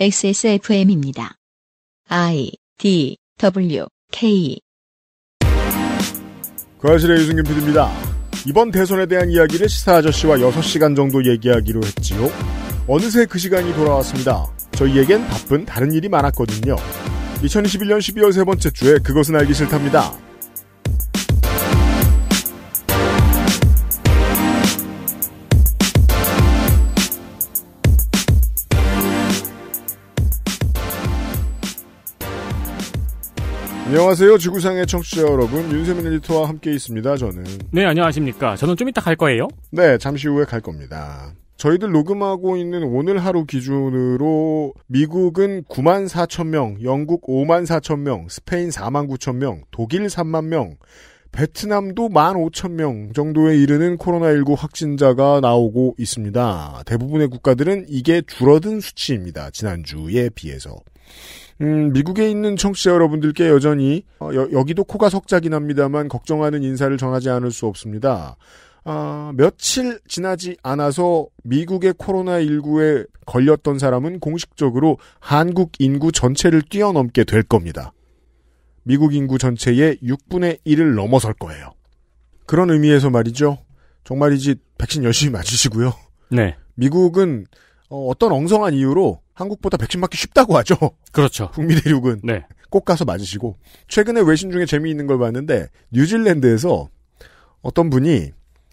XSFM입니다. I D W K 그실의 유승균 PD입니다. 이번 대선에 대한 이야기를 시사 아저씨와 6시간 정도 얘기하기로 했지요. 어느새 그 시간이 돌아왔습니다. 저희에겐 바쁜 다른 일이 많았거든요. 2021년 12월 세 번째 주에 그것은 알기 싫답니다. 안녕하세요. 지구상의 청취자 여러분. 윤세민 리터와 함께 있습니다. 저는. 네, 안녕하십니까. 저는 좀 이따 갈 거예요. 네, 잠시 후에 갈 겁니다. 저희들 녹음하고 있는 오늘 하루 기준으로 미국은 9만 4천 명, 영국 5만 4천 명, 스페인 4만 9천 명, 독일 3만 명, 베트남도 1만 5천 명 정도에 이르는 코로나19 확진자가 나오고 있습니다. 대부분의 국가들은 이게 줄어든 수치입니다. 지난주에 비해서. 음, 미국에 있는 청취자 여러분들께 여전히 어, 여, 기도 코가 석자긴 합니다만 걱정하는 인사를 전하지 않을 수 없습니다. 아, 며칠 지나지 않아서 미국의 코로나19에 걸렸던 사람은 공식적으로 한국 인구 전체를 뛰어넘게 될 겁니다. 미국 인구 전체의 6분의 1을 넘어설 거예요. 그런 의미에서 말이죠. 정말이지 백신 열심히 맞으시고요. 네. 미국은 어, 어떤 엉성한 이유로 한국보다 백신 맞기 쉽다고 하죠. 그렇죠. 북미 대륙은 네. 꼭 가서 맞으시고 최근에 외신 중에 재미있는 걸 봤는데 뉴질랜드에서 어떤 분이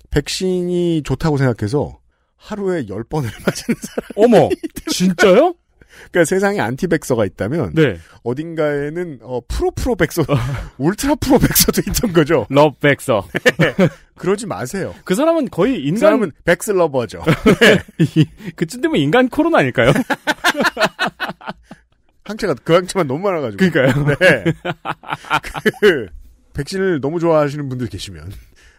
백신이 좋다고 생각해서 하루에 1 0번을 맞은 사람. 어머, 진짜요? 그러니까 세상에 안티백서가 있다면 네. 어딘가에는 어, 프로 프로 백서, 어. 울트라 프로 백서도 있던 거죠. 러브 백서. 네. 그러지 마세요. 그 사람은 거의 그 인간 그 사람은 백슬러버죠. 네. 그쯤 되면 인간 코로나 아닐까요? 항체가 그 항체만 너무 많아가지고. 그러니까요. 네. 그, 백신을 너무 좋아하시는 분들 계시면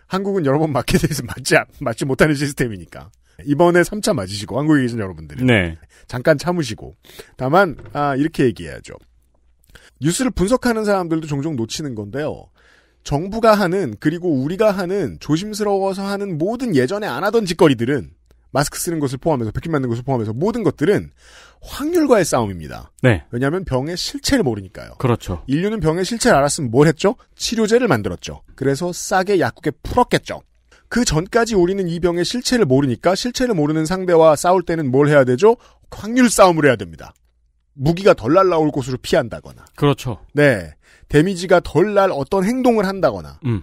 한국은 여러 번 맞게 돼서 맞지 맞지 못하는 시스템이니까. 이번에 3차 맞으시고 한국에 계신 여러분들이 네. 잠깐 참으시고 다만 아, 이렇게 얘기해야죠. 뉴스를 분석하는 사람들도 종종 놓치는 건데요. 정부가 하는 그리고 우리가 하는 조심스러워서 하는 모든 예전에 안 하던 짓거리들은 마스크 쓰는 것을 포함해서 백신 맞는 것을 포함해서 모든 것들은 확률과의 싸움입니다. 네. 왜냐하면 병의 실체를 모르니까요. 그렇죠. 인류는 병의 실체를 알았으면 뭘 했죠? 치료제를 만들었죠. 그래서 싸게 약국에 풀었겠죠. 그 전까지 우리는 이 병의 실체를 모르니까 실체를 모르는 상대와 싸울 때는 뭘 해야 되죠? 확률 싸움을 해야 됩니다. 무기가 덜 날라올 곳으로 피한다거나. 그렇죠. 네. 데미지가 덜 날 어떤 행동을 한다거나. 음.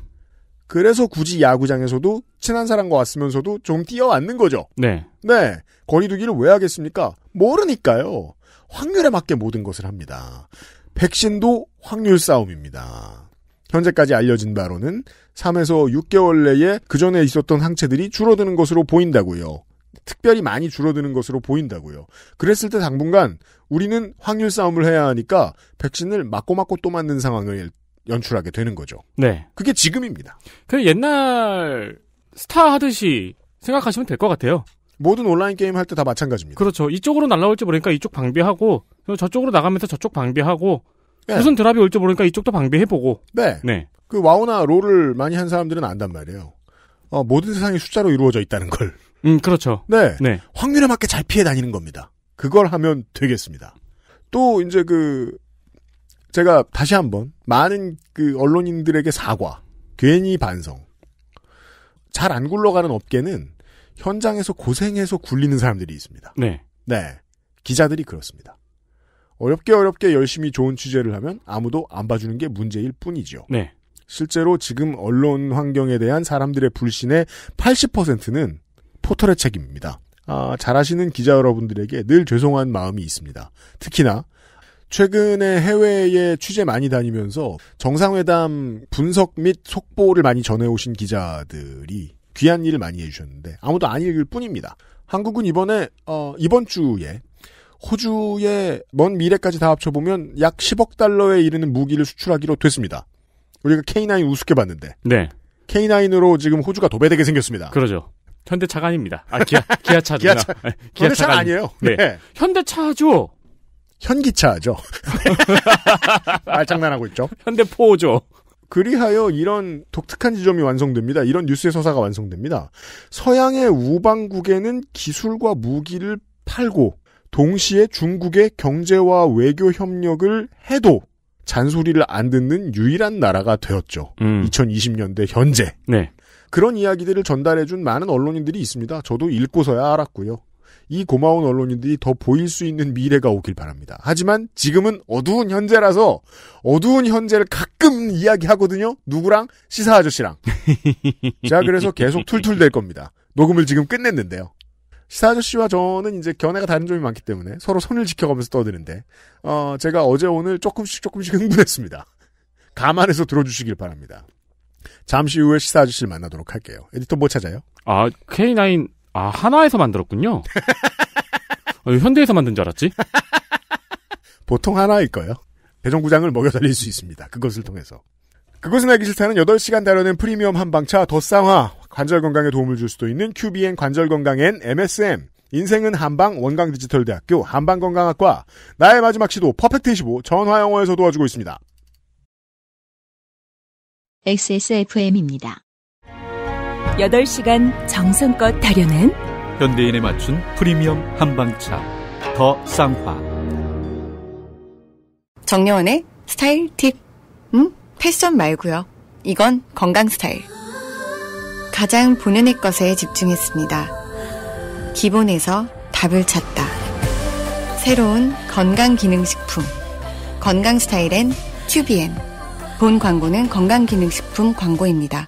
그래서 굳이 야구장에서도 친한 사람과 왔으면서도 좀 뛰어왔는 거죠. 네. 네. 거리두기를 왜 하겠습니까? 모르니까요. 확률에 맞게 모든 것을 합니다. 백신도 확률 싸움입니다. 현재까지 알려진 바로는 3에서 6개월 내에 그 전에 있었던 항체들이 줄어드는 것으로 보인다고요. 특별히 많이 줄어드는 것으로 보인다고요. 그랬을 때 당분간 우리는 확률 싸움을 해야 하니까 백신을 맞고 맞고 또 맞는 상황을 연출하게 되는 거죠. 네. 그게 지금입니다. 그 옛날 스타 하듯이 생각하시면 될 것 같아요. 모든 온라인 게임 할 때 다 마찬가지입니다. 그렇죠. 이쪽으로 날라올지 모르니까 이쪽 방비하고 저쪽으로 나가면서 저쪽 방비하고 네. 무슨 드랍이 올지 모르니까 이쪽도 방비해보고. 네. 네. 그 와우나 롤을 많이 한 사람들은 안단 말이에요. 어, 모든 세상이 숫자로 이루어져 있다는 걸. 음, 그렇죠. 네. 네. 확률에 맞게 잘 피해 다니는 겁니다. 그걸 하면 되겠습니다. 또 이제 그 제가 다시 한번 많은 그 언론인들에게 사과, 괜히 반성. 잘 안 굴러가는 업계는 현장에서 고생해서 굴리는 사람들이 있습니다. 네. 네. 기자들이 그렇습니다. 어렵게 어렵게 열심히 좋은 취재를 하면 아무도 안 봐주는 게 문제일 뿐이죠. 네. 실제로 지금 언론 환경에 대한 사람들의 불신의 80%는 포털의 책임입니다. 아, 잘하시는 기자 여러분들에게 늘 죄송한 마음이 있습니다. 특히나 최근에 해외에 취재 많이 다니면서 정상회담 분석 및 속보를 많이 전해오신 기자들이 귀한 일을 많이 해주셨는데 아무도 안 읽을 뿐입니다. 한국은 이번에 어, 이번 주에 호주의 먼 미래까지 다 합쳐보면 약 10억 달러에 이르는 무기를 수출하기로 됐습니다. 우리가 K9 우습게 봤는데. 네. K9으로 지금 호주가 도배되게 생겼습니다. 그러죠. 현대차가 아닙니다. 아, 기아, 기아차. 기아차. 네, 기아차가 차 아니에요. 네. 네. 현대차죠. 현기차죠. 말 장난하고 있죠. 현대포죠. 그리하여 이런 독특한 지점이 완성됩니다. 이런 뉴스의 서사가 완성됩니다. 서양의 우방국에는 기술과 무기를 팔고 동시에 중국의 경제와 외교 협력을 해도 잔소리를 안 듣는 유일한 나라가 되었죠. 음. 2020년대 현재. 네. 그런 이야기들을 전달해준 많은 언론인들이 있습니다. 저도 읽고서야 알았고요. 이 고마운 언론인들이 더 보일 수 있는 미래가 오길 바랍니다. 하지만 지금은 어두운 현재라서 어두운 현재를 가끔 이야기하거든요. 누구랑 시사 아저씨랑. 자, 그래서 계속 툴툴댈 겁니다. 녹음을 지금 끝냈는데요. 시사 아저씨와 저는 이제 견해가 다른 점이 많기 때문에 서로 손을 지켜가면서 떠드는데 어, 제가 어제 오늘 조금씩 조금씩 흥분했습니다. 감안해서 들어주시길 바랍니다. 잠시 후에 시사 아저씨를 만나도록 할게요. 에디터 뭐 찾아요? 아 K9 아 하나에서 만들었군요. 어, 현대에서 만든 줄 알았지? 보통 하나일 거예요. 대정구장을 먹여 살릴 수 있습니다. 그것을 통해서. 그것은 알기 싫다는 8시간 달려낸 프리미엄 한방차 더쌍화 관절 건강에 도움을 줄 수도 있는 QBN 관절 건강엔 MSM. 인생은 한방 원강 디지털 대학교 한방 건강학과 나의 마지막 시도 퍼펙트 25 전화영어에서 도와주고 있습니다. XSFM입니다. 8시간 정성껏 다려낸 현대인에 맞춘 프리미엄 한방차 더 쌍화 정려원의 스타일 팁 음? 패션 말고요. 이건 건강 스타일. 가장 보는 의 것에 집중했습니다. 기본에서 답을 찾다. 새로운 건강기능식품. 건강스타일엔 튜비엔. 본 광고는 건강기능식품 광고입니다.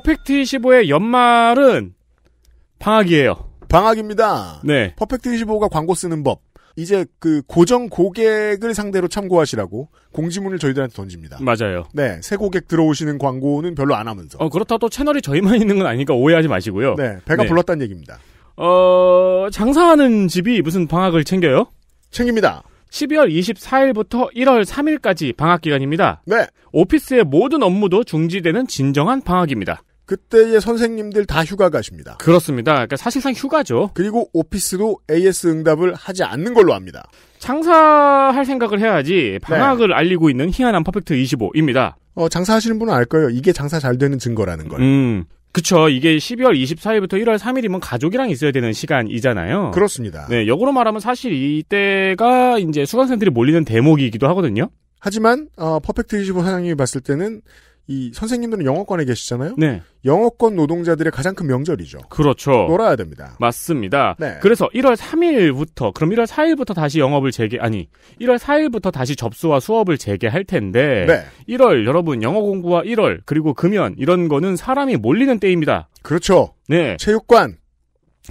퍼펙트 2 5의 연말은 방학이에요. 방학입니다. 네. 퍼펙트 25가 광고 쓰는 법. 이제 그 고정 고객을 상대로 참고하시라고 공지문을 저희들한테 던집니다. 맞아요. 네, 새 고객 들어오시는 광고는 별로 안 하면서. 어, 그렇다고 채널이 저희만 있는 건 아니니까 오해하지 마시고요. 네, 배가 네. 불렀다는 얘기입니다. 어, 장사하는 집이 무슨 방학을 챙겨요? 챙깁니다. 12월 24일부터 1월 3일까지 방학 기간입니다. 네. 오피스의 모든 업무도 중지되는 진정한 방학입니다. 그때의 선생님들 다 휴가 가십니다. 그렇습니다. 그러니까 사실상 휴가죠. 그리고 오피스도 AS 응답을 하지 않는 걸로 압니다. 장사할 생각을 해야지 네. 방학을 네. 알리고 있는 희한한 퍼펙트 25입니다. 어, 장사하시는 분은 알 거예요. 이게 장사 잘 되는 증거라는 걸. 음. 그쵸. 이게 12월 24일부터 1월 3일이면 가족이랑 있어야 되는 시간이잖아요. 그렇습니다. 네. 역으로 말하면 사실 이때가 이제 수강생들이 몰리는 대목이기도 하거든요. 하지만, 어, 퍼펙트 25 사장님이 봤을 때는 이 선생님들은 영어권에 계시잖아요. 네. 영어권 노동자들의 가장 큰 명절이죠. 그렇죠. 놀아야 됩니다. 맞습니다. 네. 그래서 1월 3일부터 그럼 1월 4일부터 다시 영업을 재개 아니 1월 4일부터 다시 접수와 수업을 재개할 텐데 네. 1월 여러분 영어 공부와 1월 그리고 금연 이런 거는 사람이 몰리는 때입니다. 그렇죠. 네. 체육관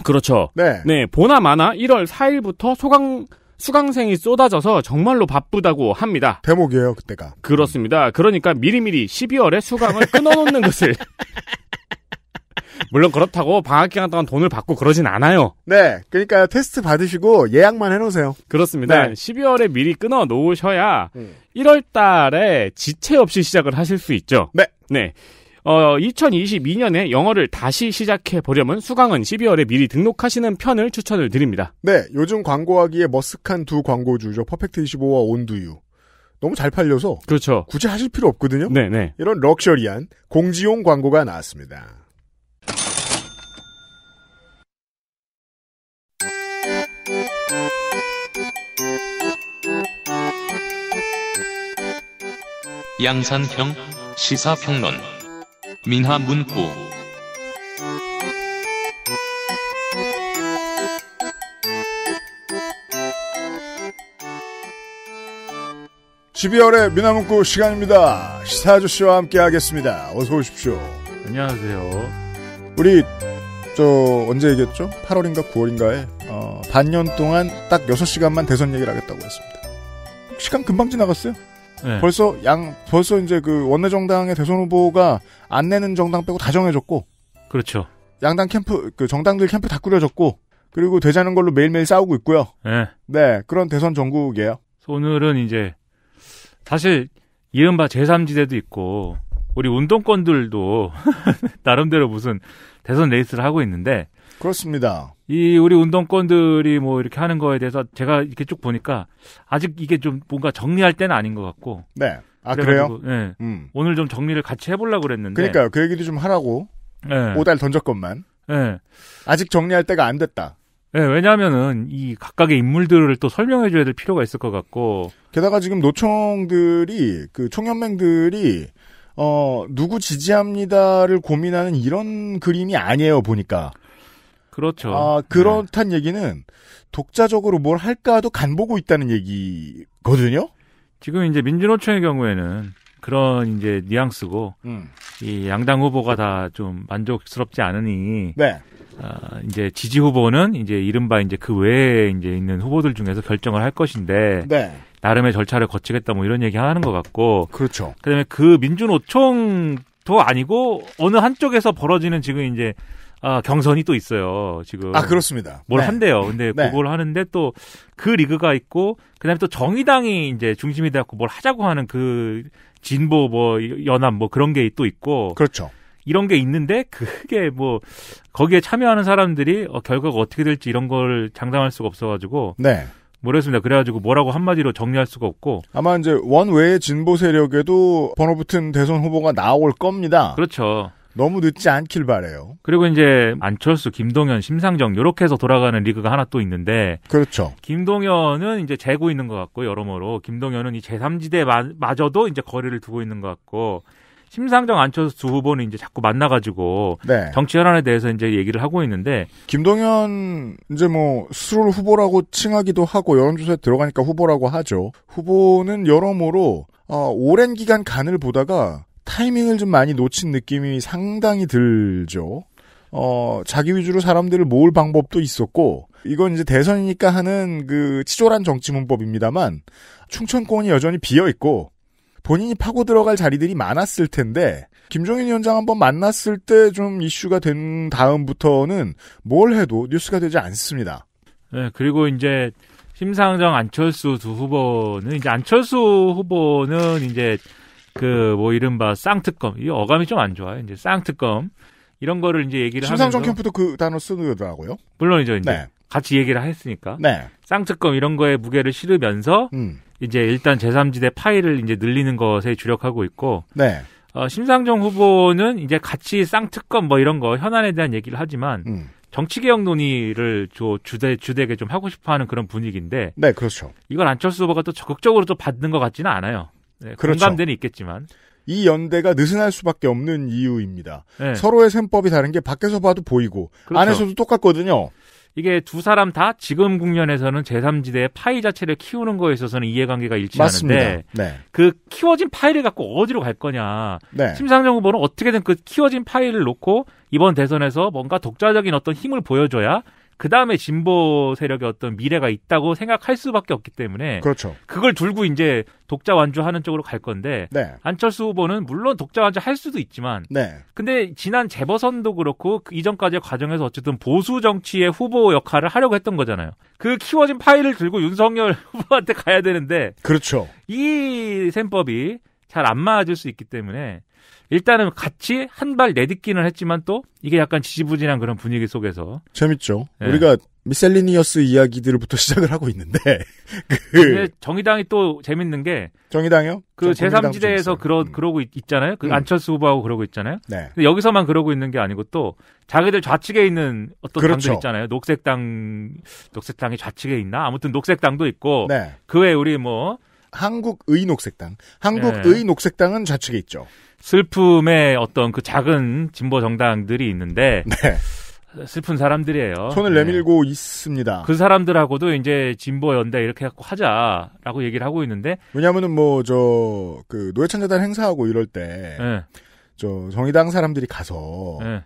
그렇죠. 네. 네, 보나마나 1월 4일부터 소강 수강생이 쏟아져서 정말로 바쁘다고 합니다. 대목이에요, 그때가. 그렇습니다. 그러니까 미리미리 12월에 수강을 끊어놓는 것을. 물론 그렇다고 방학 기간 동안 돈을 받고 그러진 않아요. 네. 그러니까 테스트 받으시고 예약만 해놓으세요. 그렇습니다. 네. 12월에 미리 끊어 놓으셔야 음. 1월 달에 지체 없이 시작을 하실 수 있죠. 네. 네. 어, 2022년에 영어를 다시 시작해 보려면 수강은 12월에 미리 등록하시는 편을 추천을 드립니다. 네, 요즘 광고하기에 머쓱한 두 광고주죠. 퍼펙트 25와 온두유. 너무 잘 팔려서 그렇죠. 굳이 하실 필요 없거든요. 네, 네. 이런 럭셔리한 공지용 광고가 나왔습니다. 양산형 시사평론 민화문구 1 2월의민나문구 시간입니다. 시사 아저씨와 함께 하겠습니다. 어서 오십시오. 안녕하세요. 우리 저 언제 얘기했죠? 8월인가 9월인가에 어, 반년 동안 딱 6시간만 대선 얘기를 하겠다고 했습니다. 시간 금방 지나갔어요. 네. 벌써 양 벌써 이제 그 원내정당의 대선 후보가 안 내는 정당 빼고 다 정해졌고 그렇죠. 양당 캠프 그 정당들 캠프 다 꾸려졌고 그리고 되자는 걸로 매일매일 싸우고 있고요. 네. 네 그런 대선 전국이에요. 오늘은 이제 사실 이른바 제3지대도 있고 우리 운동권들도 나름대로 무슨 대선 레이스를 하고 있는데 그렇습니다. 이 우리 운동권들이 뭐 이렇게 하는 거에 대해서 제가 이렇게 쭉 보니까 아직 이게 좀 뭔가 정리할 때는 아닌 것 같고. 네. 아 그래요? 네. 음. 오늘 좀 정리를 같이 해보려고 그랬는데. 그러니까요. 그 얘기도 좀 하라고. 네. 오달 던졌건만. 네. 아직 정리할 때가 안 됐다. 네, 왜냐하면은 이 각각의 인물들을 또 설명해줘야 될 필요가 있을 것 같고. 게다가 지금 노총들이 그 총연맹들이 어 누구 지지합니다를 고민하는 이런 그림이 아니에요 보니까. 그렇죠. 아, 그렇단 네. 얘기는 독자적으로 뭘 할까도 간 보고 있다는 얘기거든요? 지금 이제 민주노총의 경우에는 그런 이제 뉘앙스고, 음. 이 양당 후보가 다 좀 만족스럽지 않으니, 네. 어, 이제 지지 후보는 이제 이른바 이제 그 외에 이제 있는 후보들 중에서 결정을 할 것인데, 네. 나름의 절차를 거치겠다 뭐 이런 얘기 하는 것 같고, 그렇죠. 그다음에 그 민주노총도 아니고 어느 한쪽에서 벌어지는 지금 이제 아, 경선이 또 있어요. 지금. 아, 그렇습니다. 뭘 네. 한대요. 근데 네. 그걸 하는데 또 그 리그가 있고 그다음에 또 정의당이 이제 중심이 돼갖고 뭘 하자고 하는 그 진보 뭐 연합 뭐 그런 게 또 있고. 그렇죠. 이런 게 있는데 그게 뭐 거기에 참여하는 사람들이 어, 결과가 어떻게 될지 이런 걸 장담할 수가 없어가지고 네. 모르겠습니다. 그래가지고 뭐라고 한마디로 정리할 수가 없고 아마 이제 원 외의 진보 세력에도 번호 붙은 대선 후보가 나올 겁니다. 그렇죠. 너무 늦지 않길 바래요. 그리고 이제 안철수, 김동현, 심상정 이렇게 해서 돌아가는 리그가 하나 또 있는데 그렇죠. 김동현은 이제 재고 있는 것 같고 여러모로 김동현은 이 제3지대 마저도 이제 거리를 두고 있는 것 같고 심상정 안철수 두 후보는 이제 자꾸 만나가지고 네. 정치 현안에 대해서 이제 얘기를 하고 있는데 김동현 이제 뭐 스스로를 후보라고 칭하기도 하고 여론조사에 들어가니까 후보라고 하죠. 후보는 여러모로 어, 오랜 기간 간을 보다가 타이밍을 좀 많이 놓친 느낌이 상당히 들죠. 어, 자기 위주로 사람들을 모을 방법도 있었고, 이건 이제 대선이니까 하는 그 치졸한 정치 문법입니다만, 충청권이 여전히 비어있고, 본인이 파고 들어갈 자리들이 많았을 텐데, 김종인 위원장 한번 만났을 때 좀 이슈가 된 다음부터는 뭘 해도 뉴스가 되지 않습니다. 네, 그리고 이제 심상정 안철수 두 후보는 이제 안철수 후보는 이제 그뭐 이른바 쌍특검 이 어감이 좀 안 좋아요. 이제 쌍특검 이런 거를 이제 얘기를 심상정 하면서 캠프도 그 단어 쓰더라고요. 물론이죠. 이제 네. 같이 얘기를 했으니까 네. 쌍특검 이런 거에 무게를 실으면서 음. 이제 일단 제3지대 파일을 이제 늘리는 것에 주력하고 있고 네. 어, 심상정 후보는 이제 같이 쌍특검 뭐 이런 거 현안에 대한 얘기를 하지만 음. 정치개혁 논의를 주, 대주대게좀 하고 싶어 하는 그런 분위기인데. 네, 그렇죠. 이걸 안철수 후보가 또 적극적으로 또 받는 것 같지는 않아요. 네, 그렇죠. 공감대는 있겠지만 이 연대가 느슨할 수밖에 없는 이유입니다. 네. 서로의 셈법이 다른 게 밖에서 봐도 보이고 그렇죠. 안에서도 똑같거든요. 이게 두 사람 다 지금 국면에서는 제3지대의 파이 자체를 키우는 거에 있어서는 이해관계가 일치하는데 네. 그 키워진 파일을 갖고 어디로 갈 거냐. 네. 심상정 후보는 어떻게든 그 키워진 파일을 놓고 이번 대선에서 뭔가 독자적인 어떤 힘을 보여줘야 그 다음에 진보 세력의 어떤 미래가 있다고 생각할 수밖에 없기 때문에 그렇죠. 그걸 들고 이제 독자 완주하는 쪽으로 갈 건데 네. 안철수 후보는 물론 독자 완주 할 수도 있지만 네. 근데 지난 재보선도 그렇고 그 이전까지의 과정에서 어쨌든 보수 정치의 후보 역할을 하려고 했던 거잖아요. 그 키워진 파일을 들고 윤석열 후보한테 가야 되는데 그렇죠. 이 셈법이 잘 안 맞을 수 있기 때문에 일단은 같이 한 발 내딛기는 했지만 또 이게 약간 지지부진한 그런 분위기 속에서 재밌죠. 예. 우리가 미셀리니어스 이야기들부터 시작을 하고 있는데 그 정의당이 또 재밌는 게정의당요그 제3지대에서 그러 음. 그러고 있, 잖아요. 그 음. 안철수 후보하고 그러고 있잖아요. 네. 근데 여기서만 그러고 있는 게 아니고 또 자기들 좌측에 있는 어떤 그렇죠. 당들 있잖아요. 녹색당 녹색당이 좌측에 있나? 아무튼 녹색당도 있고 네. 그외 우리 뭐 한국의 녹색당. 한국의 네. 녹색당은 좌측에 있죠. 슬픔의 어떤 그 작은 진보 정당들이 있는데 네. 슬픈 사람들이에요. 손을 네. 내밀고 있습니다. 그 사람들하고도 이제 진보 연대 이렇게 갖고 하자라고 얘기를 하고 있는데 왜냐하면은 뭐저그 노회찬 재단 행사하고 이럴 때저 네. 정의당 사람들이 가서 네.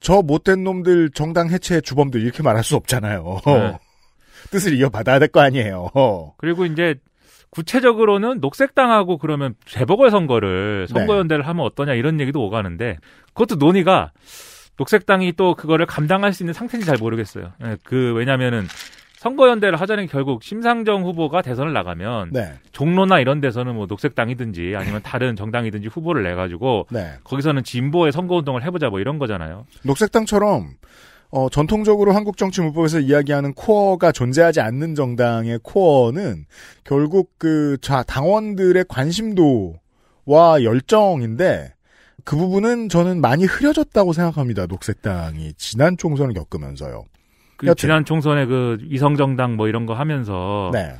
저 못된 놈들 정당 해체 주범들 이렇게 말할 수 없잖아요. 네. 뜻을 이어받아야 될 거 아니에요. 그리고 이제 구체적으로는 녹색당하고 그러면 재보궐선거를 네. 선거연대를 네. 하면 어떠냐 이런 얘기도 오가는데 그것도 논의가 녹색당이 또 그거를 감당할 수 있는 상태인지 잘 모르겠어요. 예, 그 왜냐면은 선거연대를 하자는 결국 심상정 후보가 대선을 나가면 네. 종로나 이런 데서는 뭐 녹색당이든지 아니면 다른 정당이든지 후보를 내 가지고 네. 거기서는 진보의 선거운동을 해보자 뭐 이런 거잖아요. 녹색당처럼 어, 전통적으로 한국 정치 문법에서 이야기하는 코어가 존재하지 않는 정당의 코어는 결국 그 자, 당원들의 관심도와 열정인데 그 부분은 저는 많이 흐려졌다고 생각합니다. 녹색당이 지난 총선을 겪으면서요. 그 지난 총선에 그 위성정당 뭐 이런 거 하면서 네.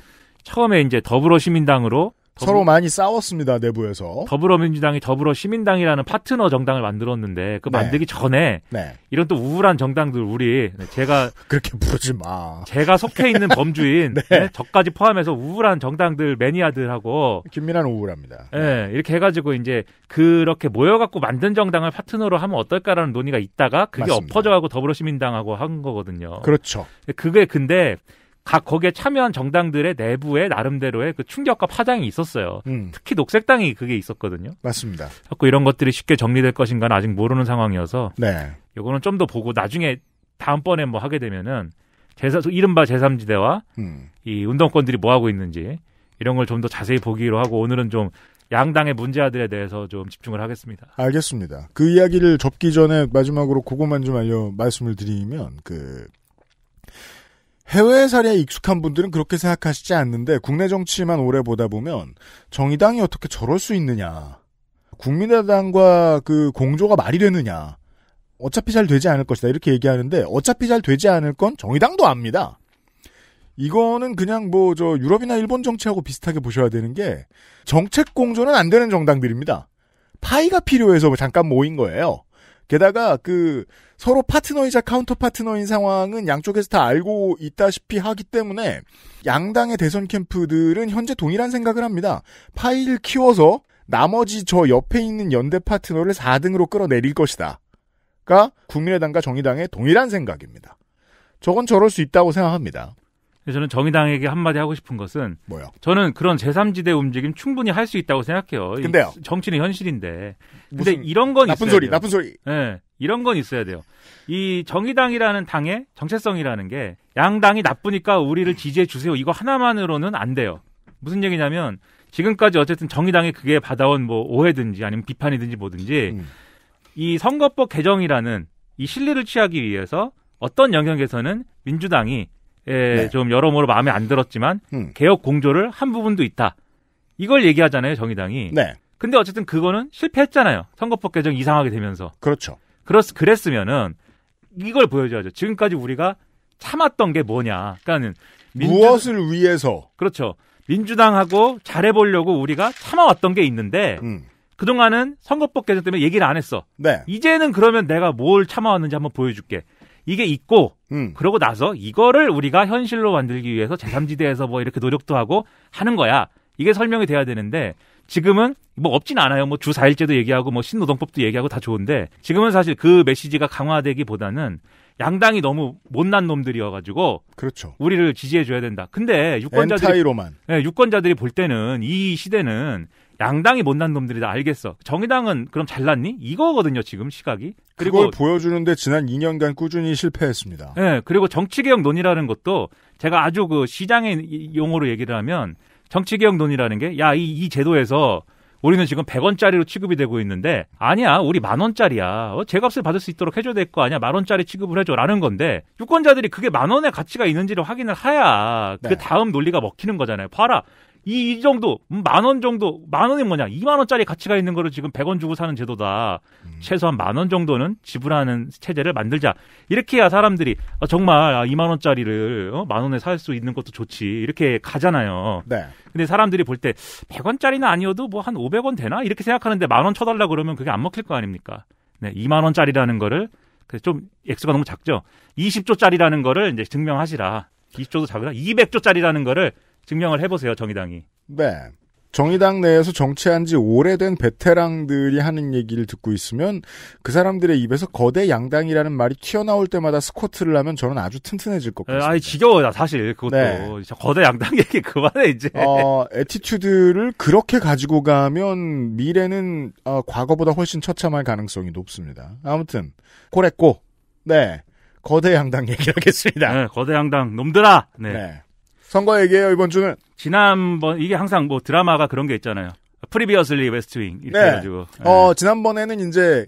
처음에 이제 더불어시민당으로 서로 많이 싸웠습니다 내부에서. 더불어민주당이 더불어 시민당이라는 파트너 정당을 만들었는데 그 네. 만들기 전에 네. 이런 또 우울한 정당들 우리 네, 제가 그렇게 부르지 마. 제가 속해 있는 범주인 네. 네. 저까지 포함해서 우울한 정당들 매니아들하고 김민환 우울합니다. 예, 이렇게 해가지고 이제 그렇게 모여갖고 만든 정당을 파트너로 하면 어떨까라는 논의가 있다가 그게 맞습니다. 엎어져가고 더불어 시민당하고 한 거거든요. 그렇죠. 그게 근데 각 거기에 참여한 정당들의 내부에 나름대로의 그 충격과 파장이 있었어요. 음. 특히 녹색당이 그게 있었거든요. 맞습니다. 자꾸 이런 것들이 쉽게 정리될 것인가는 아직 모르는 상황이어서 네. 요거는 좀 더 보고 나중에 다음번에 뭐 하게 되면은 제사 이른바 제삼지대와이 음. 운동권들이 뭐 하고 있는지 이런 걸 좀 더 자세히 보기로 하고 오늘은 좀 양당의 문제아들에 대해서 좀 집중을 하겠습니다. 알겠습니다. 그 이야기를 접기 전에 마지막으로 그것만 좀 알려 말씀을 드리면 그 해외 사례에 익숙한 분들은 그렇게 생각하시지 않는데 국내 정치만 오래 보다 보면 정의당이 어떻게 저럴 수 있느냐. 국민의당과 그 공조가 말이 되느냐. 어차피 잘 되지 않을 것이다. 이렇게 얘기하는데 어차피 잘 되지 않을 건 정의당도 압니다. 이거는 그냥 뭐 저 유럽이나 일본 정치하고 비슷하게 보셔야 되는 게 정책 공조는 안 되는 정당들입니다. 파이가 필요해서 잠깐 모인 거예요. 게다가 그 서로 파트너이자 카운터 파트너인 상황은 양쪽에서 다 알고 있다시피 하기 때문에 양당의 대선 캠프들은 현재 동일한 생각을 합니다. 파일을 키워서 나머지 저 옆에 있는 연대 파트너를 4등으로 끌어내릴 것이다. 가 국민의당과 정의당의 동일한 생각입니다. 저건 저럴 수 있다고 생각합니다. 저는 정의당에게 한마디 하고 싶은 것은 뭐요? 저는 그런 제3지대 움직임 충분히 할 수 있다고 생각해요. 근데요. 정치는 현실인데. 근데 이런 건 나쁜 소리, 돼요. 나쁜 소리. 예. 네, 이런 건 있어야 돼요. 이 정의당이라는 당의 정체성이라는 게 양당이 나쁘니까 우리를 지지해 주세요. 이거 하나만으로는 안 돼요. 무슨 얘기냐면 지금까지 어쨌든 정의당이 그게 받아온 뭐 오해든지 아니면 비판이든지 뭐든지 음. 이 선거법 개정이라는 이 실리를 취하기 위해서 어떤 영역에서는 민주당이 예, 네. 좀 여러모로 마음에 안 들었지만 음. 개혁 공조를 한 부분도 있다. 이걸 얘기하잖아요 정의당이. 네. 근데 어쨌든 그거는 실패했잖아요. 선거법 개정 이상하게 되면서. 그렇죠. 그렇 그랬으면은 이걸 보여줘야죠. 지금까지 우리가 참았던 게 뭐냐. 그러니까는 민주... 무엇을 위해서? 그렇죠. 민주당하고 잘해보려고 우리가 참아왔던 게 있는데 음. 그동안은 선거법 개정 때문에 얘기를 안 했어. 네. 이제는 그러면 내가 뭘 참아왔는지 한번 보여줄게. 이게 있고 음. 그러고 나서 이거를 우리가 현실로 만들기 위해서 제3지대에서 뭐 이렇게 노력도 하고 하는 거야. 이게 설명이 돼야 되는데 지금은 뭐 없진 않아요. 뭐 주 4일제도 얘기하고 뭐 신노동법도 얘기하고 다 좋은데 지금은 사실 그 메시지가 강화되기보다는 양당이 너무 못난 놈들이어가지고 그렇죠. 우리를 지지해줘야 된다. 근데 유권자들이 네, 유권자들이 볼 때는 이 시대는 양당이 못난 놈들이다 알겠어. 정의당은 그럼 잘났니? 이거거든요 지금 시각이. 그리고 보여주는데 지난 2년간 꾸준히 실패했습니다. 네, 그리고 정치개혁 논의라는 것도 제가 아주 그 시장의 용어로 얘기를 하면 정치개혁 논의라는 게 야이 이 제도에서 우리는 지금 100원짜리로 취급이 되고 있는데 아니야 우리 만원짜리야 어, 제값을 받을 수 있도록 해줘야 될 거 아니야 만원짜리 취급을 해줘라는 건데 유권자들이 그게 만원의 가치가 있는지를 확인을 해야 그 네. 다음 논리가 먹히는 거잖아요 봐라 이, 이 정도 만 원 정도 만 원이 뭐냐 2만 원짜리 가치가 있는 거를 지금 100원 주고 사는 제도다 음. 최소한 만 원 정도는 지불하는 체제를 만들자 이렇게 해야 사람들이 아, 정말 아, 2만 원짜리를 어? 만 원에 살 수 있는 것도 좋지 이렇게 가잖아요 네. 근데 사람들이 볼 때 100원짜리는 아니어도 뭐한 500원 되나 이렇게 생각하는데 만 원 쳐달라 그러면 그게 안 먹힐 거 아닙니까 네, 2만 원짜리라는 거를 그 좀 액수가 너무 작죠 20조짜리라는 거를 이제 증명하시라 20조도 작으나 200조짜리라는 거를 증명을 해보세요, 정의당이. 네. 정의당 내에서 정치한 지 오래된 베테랑들이 하는 얘기를 듣고 있으면 그 사람들의 입에서 거대 양당이라는 말이 튀어나올 때마다 스쿼트를 하면 저는 아주 튼튼해질 것 아, 같습니다. 아니 지겨워요 사실 그것도 네. 거대 양당 얘기 그만해 이제. 어, 에티튜드를 그렇게 가지고 가면 미래는 어, 과거보다 훨씬 처참할 가능성이 높습니다. 아무튼 고랬고 네 거대 양당 얘기하겠습니다. 네, 거대 양당 놈들아. 네. 네. 선거 얘기예요 이번 주는. 지난번 이게 항상 뭐 드라마가 그런 게 있잖아요. 프리비어슬리 웨스트윙 이렇게 네. 해가지고. 어 네. 지난번에는 이제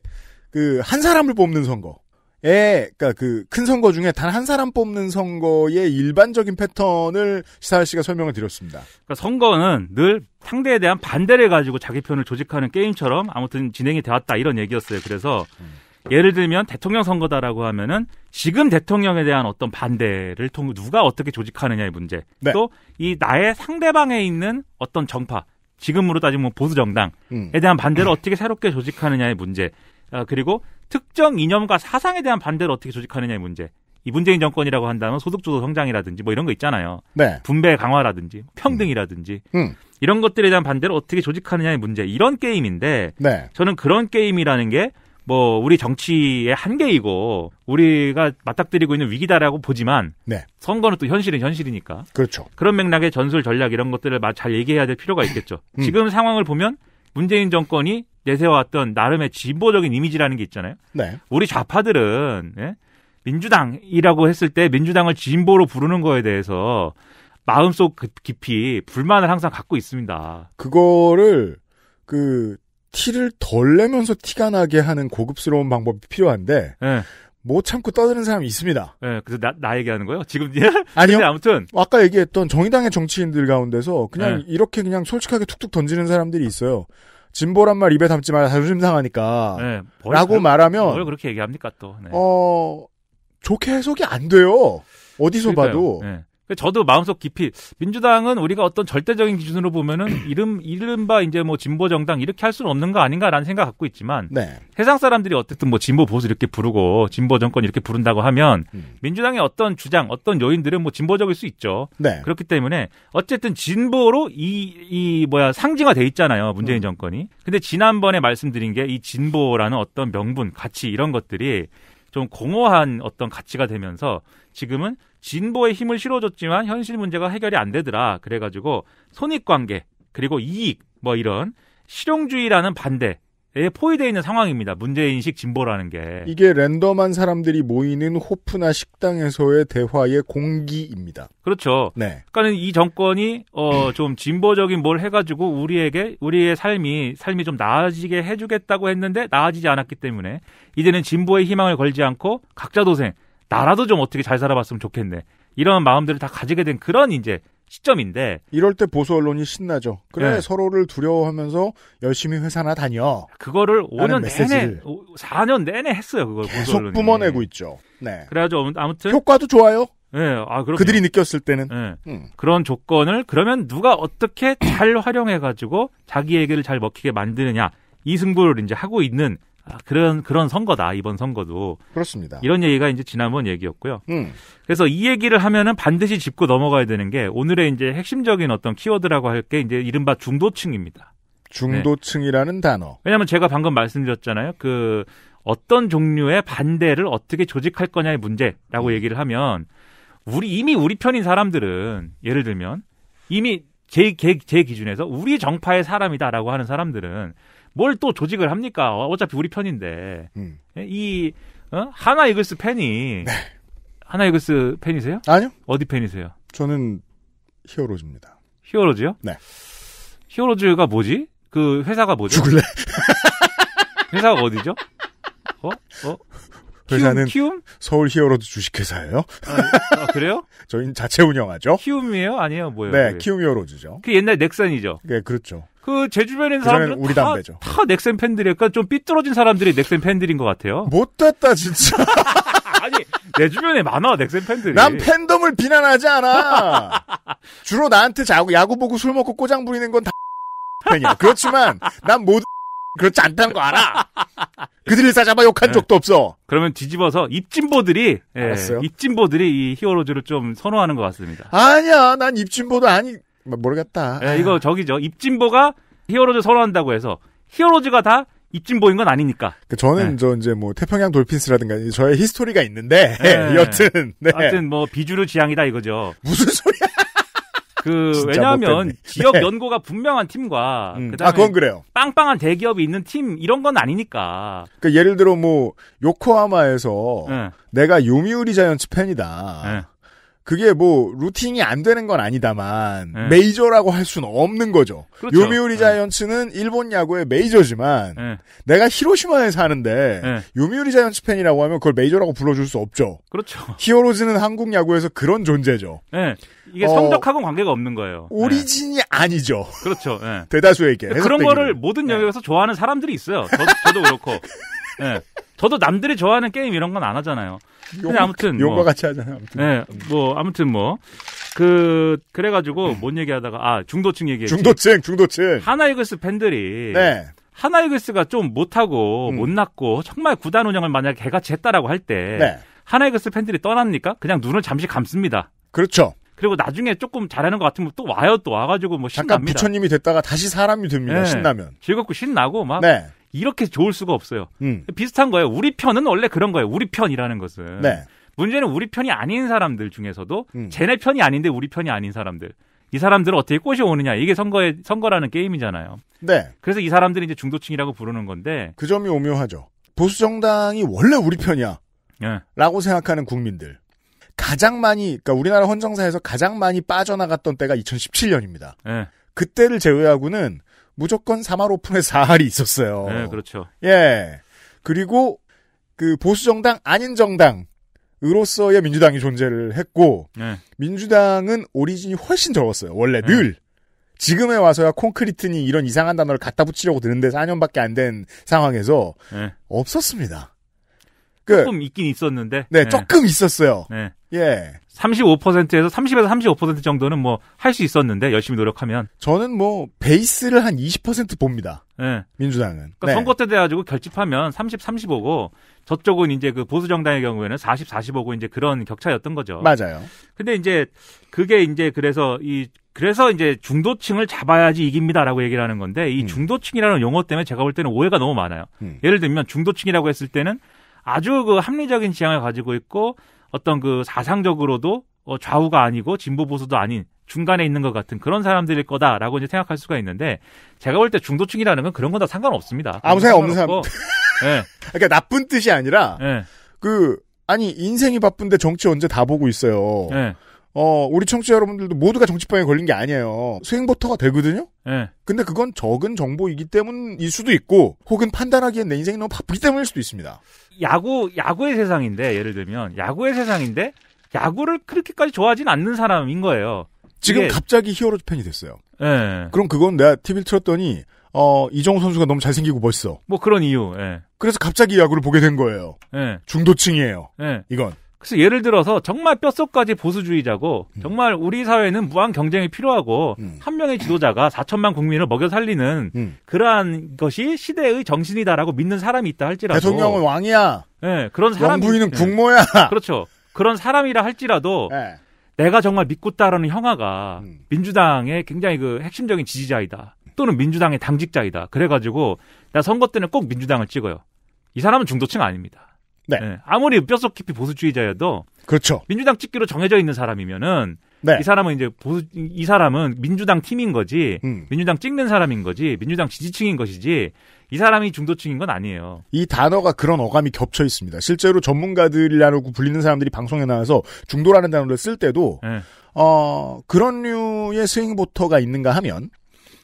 그 한 사람을 뽑는 선거. 에, 그니까 그 큰 선거 중에 단 한 사람 뽑는 선거의 일반적인 패턴을 시사할 씨가 설명을 드렸습니다. 그러니까 선거는 늘 상대에 대한 반대를 가지고 자기 편을 조직하는 게임처럼 아무튼 진행이 되었다 이런 얘기였어요. 그래서 음. 예를 들면 대통령 선거다라고 하면은 지금 대통령에 대한 어떤 반대를 통해 누가 어떻게 조직하느냐의 문제. 네. 또이 나의 상대방에 있는 어떤 정파, 지금으로 따지면 보수 정당에 음. 대한 반대를 음. 어떻게 새롭게 조직하느냐의 문제. 아, 그리고 특정 이념과 사상에 대한 반대를 어떻게 조직하느냐의 문제. 이 문재인 정권이라고 한다면 소득주도 성장이라든지 뭐 이런 거 있잖아요. 네. 분배 강화라든지 평등이라든지 음. 음. 이런 것들에 대한 반대를 어떻게 조직하느냐의 문제 이런 게임인데 네. 저는 그런 게임이라는 게뭐 우리 정치의 한계이고 우리가 맞닥뜨리고 있는 위기다라고 보지만 네. 선거는 또 현실은 현실이니까 그렇죠. 그런 맥락의 전술 전략 이런 것들을 잘 얘기해야 될 필요가 있겠죠. 음. 음. 지금 상황을 보면 문재인 정권이 내세워왔던 나름의 진보적인 이미지라는 게 있잖아요. 네. 우리 좌파들은 예? 민주당이라고 했을 때 민주당을 진보로 부르는 거에 대해서 마음속 깊이 불만을 항상 갖고 있습니다. 그거를 그 티를 덜 내면서 티가 나게 하는 고급스러운 방법이 필요한데 네. 못 참고 떠드는 사람이 있습니다. 네, 그래서 나, 나 얘기하는 거예요? 지금 예? 아니요. 아무튼 아까 얘기했던 정의당의 정치인들 가운데서 그냥 네. 이렇게 그냥 솔직하게 툭툭 던지는 사람들이 있어요. 진보란 말 입에 담지 말아 자존심 상하니까. 네, 벌, 라고 말하면 뭘 그렇게 얘기합니까 또? 네. 어 좋게 해석이 안 돼요. 어디서 그러니까요. 봐도. 네. 저도 마음속 깊이 민주당은 우리가 어떤 절대적인 기준으로 보면은 이름 이른바 이제 뭐 진보 정당 이렇게 할 수는 없는 거 아닌가라는 생각 갖고 있지만 네. 세상 사람들이 어쨌든 뭐 진보 보수 이렇게 부르고 진보 정권 이렇게 부른다고 하면 음. 민주당의 어떤 주장 어떤 요인들은 뭐 진보적일 수 있죠. 네. 그렇기 때문에 어쨌든 진보로 이 이 뭐야 상징화돼 있잖아요 문재인 음. 정권이. 근데 지난번에 말씀드린 게 이 진보라는 어떤 명분 가치 이런 것들이 좀 공허한 어떤 가치가 되면서 지금은 진보의 힘을 실어줬지만 현실 문제가 해결이 안 되더라. 그래가지고 손익관계 그리고 이익 뭐 이런 실용주의라는 반대 예, 포위되어 있는 상황입니다. 문제인식 진보라는 게. 이게 랜덤한 사람들이 모이는 호프나 식당에서의 대화의 공기입니다. 그렇죠. 네. 그러니까는 이 정권이 어 좀 진보적인 뭘 해가지고 우리에게 우리의 삶이 삶이 좀 나아지게 해주겠다고 했는데 나아지지 않았기 때문에 이제는 진보의 희망을 걸지 않고 각자 도생 나라도 좀 어떻게 잘 살아봤으면 좋겠네 이런 마음들을 다 가지게 된 그런 이제 시점인데 이럴 때 보수 언론이 신나죠. 그래 네. 서로를 두려워하면서 열심히 회사나 다녀. 그거를 5년 내내 4년 내내 했어요. 그걸 계속 보수 뿜어내고 있죠. 네. 그래가지고 아무튼 효과도 좋아요. 네, 아, 그렇 그들이 느꼈을 때는 네. 음. 그런 조건을 그러면 누가 어떻게 잘 활용해가지고 자기 얘기를 잘 먹히게 만드느냐 이 승부를 이제 하고 있는 아, 그런 그런 선거다 이번 선거도 그렇습니다. 이런 얘기가 이제 지난번 얘기였고요. 음. 그래서 이 얘기를 하면은 반드시 짚고 넘어가야 되는 게 오늘의 이제 핵심적인 어떤 키워드라고 할 게 이제 이른바 중도층입니다. 중도층이라는 네. 단어. 왜냐하면 제가 방금 말씀드렸잖아요. 그 어떤 종류의 반대를 어떻게 조직할 거냐의 문제라고 음. 얘기를 하면 우리 이미 우리 편인 사람들은 예를 들면 이미 제, 제, 제 기준에서 우리 정파의 사람이다라고 하는 사람들은 뭘또 조직을 합니까? 어차피 우리 편인데. 음. 예, 이 어? 하나 이글스 팬이 네. 하나 이글스 팬이세요? 아니요. 어디 팬이세요? 저는 히어로즈입니다. 히어로즈요? 네. 히어로즈가 뭐지? 그 회사가 뭐죠? 죽을래? 회사가 어디죠? 어? 어? 회사는 키움? 서울 히어로즈 주식회사예요. 아, 예. 아 그래요? 저희는 자체 운영하죠. 키움이에요? 아니에요? 뭐예요? 네, 그게? 키움 히어로즈죠. 그 옛날 넥산이죠. 네, 그렇죠. 그제 주변에 있는 그 사람들은 우리 다, 담배죠. 다 넥센 팬들이니까 좀 삐뚤어진 사람들이 넥센 팬들인 것 같아요. 못됐다 진짜. 아니 내 주변에 많아 넥센 팬들이. 난 팬덤을 비난하지 않아. 주로 나한테 자고 야구 보고 술 먹고 꼬장 부리는 건 다 팬이야. 그렇지만 난모 그렇지 않다는 거 알아. 그들이 싸잡아 욕한 네. 적도 없어. 그러면 뒤집어서 입진보들이 예, 입진보들이 이 히어로즈를 좀 선호하는 것 같습니다. 아니야, 난 입진보도 아니. 뭐 모르겠다. 네, 이거 저기죠. 입진보가 히어로즈 선호한다고 해서 히어로즈가 다 입진보인 건 아니니까. 그 저는 네. 저 이제 뭐 태평양 돌핀스라든가 저의 히스토리가 있는데 네. 여튼 네. 여튼뭐 비주류 지향이다 이거죠. 무슨 소리야? 그 왜냐하면 지역 네. 연고가 분명한 팀과 음. 아, 그다음에 아 그건 그래요. 빵빵한 대기업이 있는 팀 이런 건 아니니까. 그러니까 예를 들어 뭐 요코하마에서 내가 요미우리 자이언츠 팬이다. 그게 뭐 루팅이 안 되는 건 아니다만 네. 메이저라고 할 수는 없는 거죠. 그렇죠. 요미우리 예. 자이언츠는 네. 일본 야구의 메이저지만 네. 내가 히로시마에 사는데 요미우리 자이언츠 팬이라고 하면 그걸 메이저라고 불러줄 수 없죠. 그렇죠. 히어로즈는 한국 야구에서 그런 존재죠. 네. 이게 성적하고 어, 관계가 없는 거예요. 오리진이 아니죠. 그렇죠. 대다수에게 그런 거를 모든 영역에서 좋아하는 사람들이 있어요. 저, 도 그렇고. 저도 남들이 좋아하는 게임 이런 건 안 하잖아요. 용, 근데 아무튼 뭐 용과 뭐, 같이 하잖아요. 아무튼. 네, 뭐 아무튼 뭐그 그래가지고 뭔 얘기하다가 아 중도층 얘기. 중도층, 중도층. 하나이글스 팬들이 네. 하나이글스가 좀 못하고 음. 못났고 정말 구단 운영을 만약에 개같이 했다라고 할때 네. 하나이글스 팬들이 떠납니까? 그냥 눈을 잠시 감습니다. 그렇죠. 그리고 나중에 조금 잘하는 것 같으면 또 와요 또 와가지고 뭐 신납니다. 잠깐 부처님이 됐다가 다시 사람이 됩니다. 네. 신나면 즐겁고 신나고 막 네. 이렇게 좋을 수가 없어요. 음. 비슷한 거예요. 우리 편은 원래 그런 거예요. 우리 편이라는 것은. 네. 문제는 우리 편이 아닌 사람들 중에서도 음. 쟤네 편이 아닌데 우리 편이 아닌 사람들. 이 사람들은 어떻게 꼬셔오느냐 이게 선거의 선거라는 게임이잖아요. 네. 그래서 이 사람들이 이제 중도층이라고 부르는 건데 그 점이 오묘하죠. 보수 정당이 원래 우리 편이야. 네. 라고 생각하는 국민들 가장 많이 그러니까 우리나라 헌정사에서 가장 많이 빠져나갔던 때가 2017년입니다. 네. 예. 그때를 제외하고는 무조건 4할 오픈에 4할이 있었어요. 네, 그렇죠. 예. 그리고 그 보수 정당 아닌 정당으로서의 민주당이 존재를 했고 네. 민주당은 오리진이 훨씬 적었어요. 원래 네. 늘 지금에 와서야 콘크리트니 이런 이상한 단어를 갖다 붙이려고 드는데 4년밖에 안 된 상황에서 네. 없었습니다. 그 조금 있긴 있었는데 네, 네. 조금 있었어요. 네. 예. 35%에서 30에서 35% 정도는 뭐 할 수 있었는데 열심히 노력하면 저는 뭐 베이스를 한 20% 봅니다. 네. 민주당은. 그러니까 네. 선거 때돼 가지고 결집하면 30 35고 저쪽은 이제 그 보수 정당의 경우에는 40 45고 이제 그런 격차였던 거죠. 맞아요. 근데 이제 그게 이제 그래서 이 그래서 이제 중도층을 잡아야지 이깁니다라고 얘기를 하는 건데 이 음. 중도층이라는 용어 때문에 제가 볼 때는 오해가 너무 많아요. 음. 예를 들면 중도층이라고 했을 때는 아주 그 합리적인 지향을 가지고 있고 어떤 그 사상적으로도 어, 좌우가 아니고 진보 보수도 아닌 중간에 있는 것 같은 그런 사람들일 거다라고 이제 생각할 수가 있는데 제가 볼 때 중도층이라는 건 그런 건다 상관없습니다. 아무 생각 없는 사람. 네. 그러니까 나쁜 뜻이 아니라 네. 그 아니 인생이 바쁜데 정치 언제 다 보고 있어요. 네. 어, 우리 청취자 여러분들도 모두가 정치병에 걸린 게 아니에요. 수행버터가 되거든요? 네. 근데 그건 적은 정보이기 때문일 수도 있고, 혹은 판단하기엔 내 인생이 너무 바쁘기 때문일 수도 있습니다. 야구, 야구의 세상인데, 예를 들면, 야구의 세상인데, 야구를 그렇게까지 좋아하진 않는 사람인 거예요. 지금 이게... 갑자기 히어로 즈 팬이 됐어요. 네. 그럼 그건 내가 TV를 틀었더니, 어, 이정우 선수가 너무 잘생기고 멋있어. 뭐 그런 이유, 예. 그래서 갑자기 야구를 보게 된 거예요. 예. 중도층이에요. 예. 이건. 그래서 예를 들어서 정말 뼛속까지 보수주의자고 음. 정말 우리 사회는 무한 경쟁이 필요하고 음. 한 명의 지도자가 4천만 국민을 먹여 살리는 음. 그러한 것이 시대의 정신이다라고 믿는 사람이 있다 할지라도 대통령은 왕이야. 예, 네, 그런 사람 부인은 예. 국모야. 그렇죠. 그런 사람이라 할지라도 네. 내가 정말 믿고 따르는 형아가 음. 민주당의 굉장히 그 핵심적인 지지자이다. 또는 민주당의 당직자이다. 그래가지고 나 선거 때는 꼭 민주당을 찍어요. 이 사람은 중도층 아닙니다. 네. 네. 아무리 뼛속 깊이 보수주의자여도 그렇죠. 민주당 찍기로 정해져 있는 사람이면은 네. 이 사람은 이제 보수 이 사람은 민주당 팀인 거지 음. 민주당 찍는 사람인 거지 민주당 지지층인 것이지 이 사람이 중도층인 건 아니에요. 이 단어가 그런 어감이 겹쳐 있습니다. 실제로 전문가들이라고 불리는 사람들이 방송에 나와서 중도라는 단어를 쓸 때도 네. 어, 그런 류의 스윙보터가 있는가 하면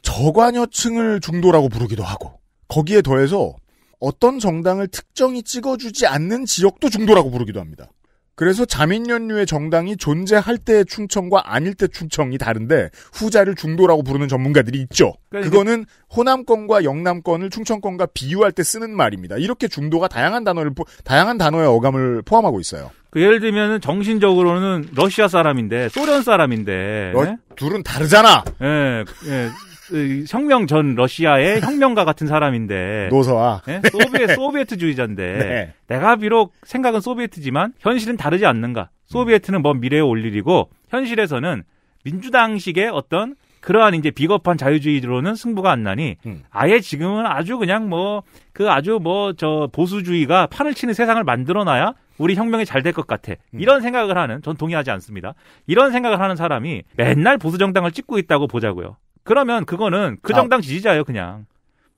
저관여층을 중도라고 부르기도 하고 거기에 더해서 어떤 정당을 특정히 찍어주지 않는 지역도 중도라고 부르기도 합니다. 그래서 자민연류의 정당이 존재할 때의 충청과 아닐 때 충청이 다른데 후자를 중도라고 부르는 전문가들이 있죠. 그러니까 그거는 호남권과 영남권을 충청권과 비유할 때 쓰는 말입니다. 이렇게 중도가 다양한 단어를 다양한 단어의 어감을 포함하고 있어요. 그 예를 들면 정신적으로는 러시아 사람인데 소련 사람인데 러, 둘은 다르잖아. 예, 예. 그 혁명 전 러시아의 혁명가 같은 사람인데 노서아 네? 소비에 소비에트주의자인데 네. 내가 비록 생각은 소비에트지만 현실은 다르지 않는가? 소비에트는 먼 미래에 올 일이고 현실에서는 민주당식의 어떤 그러한 이제 비겁한 자유주의로는 승부가 안 나니 음. 아예 지금은 아주 그냥 뭐 그 아주 뭐 저 보수주의가 판을 치는 세상을 만들어놔야 우리 혁명이 잘 될 것 같아. 음. 이런 생각을 하는 전 동의하지 않습니다. 이런 생각을 하는 사람이 맨날 보수 정당을 찍고 있다고 보자고요. 그러면 그거는 그 아. 정당 아, 지지자예요, 그냥.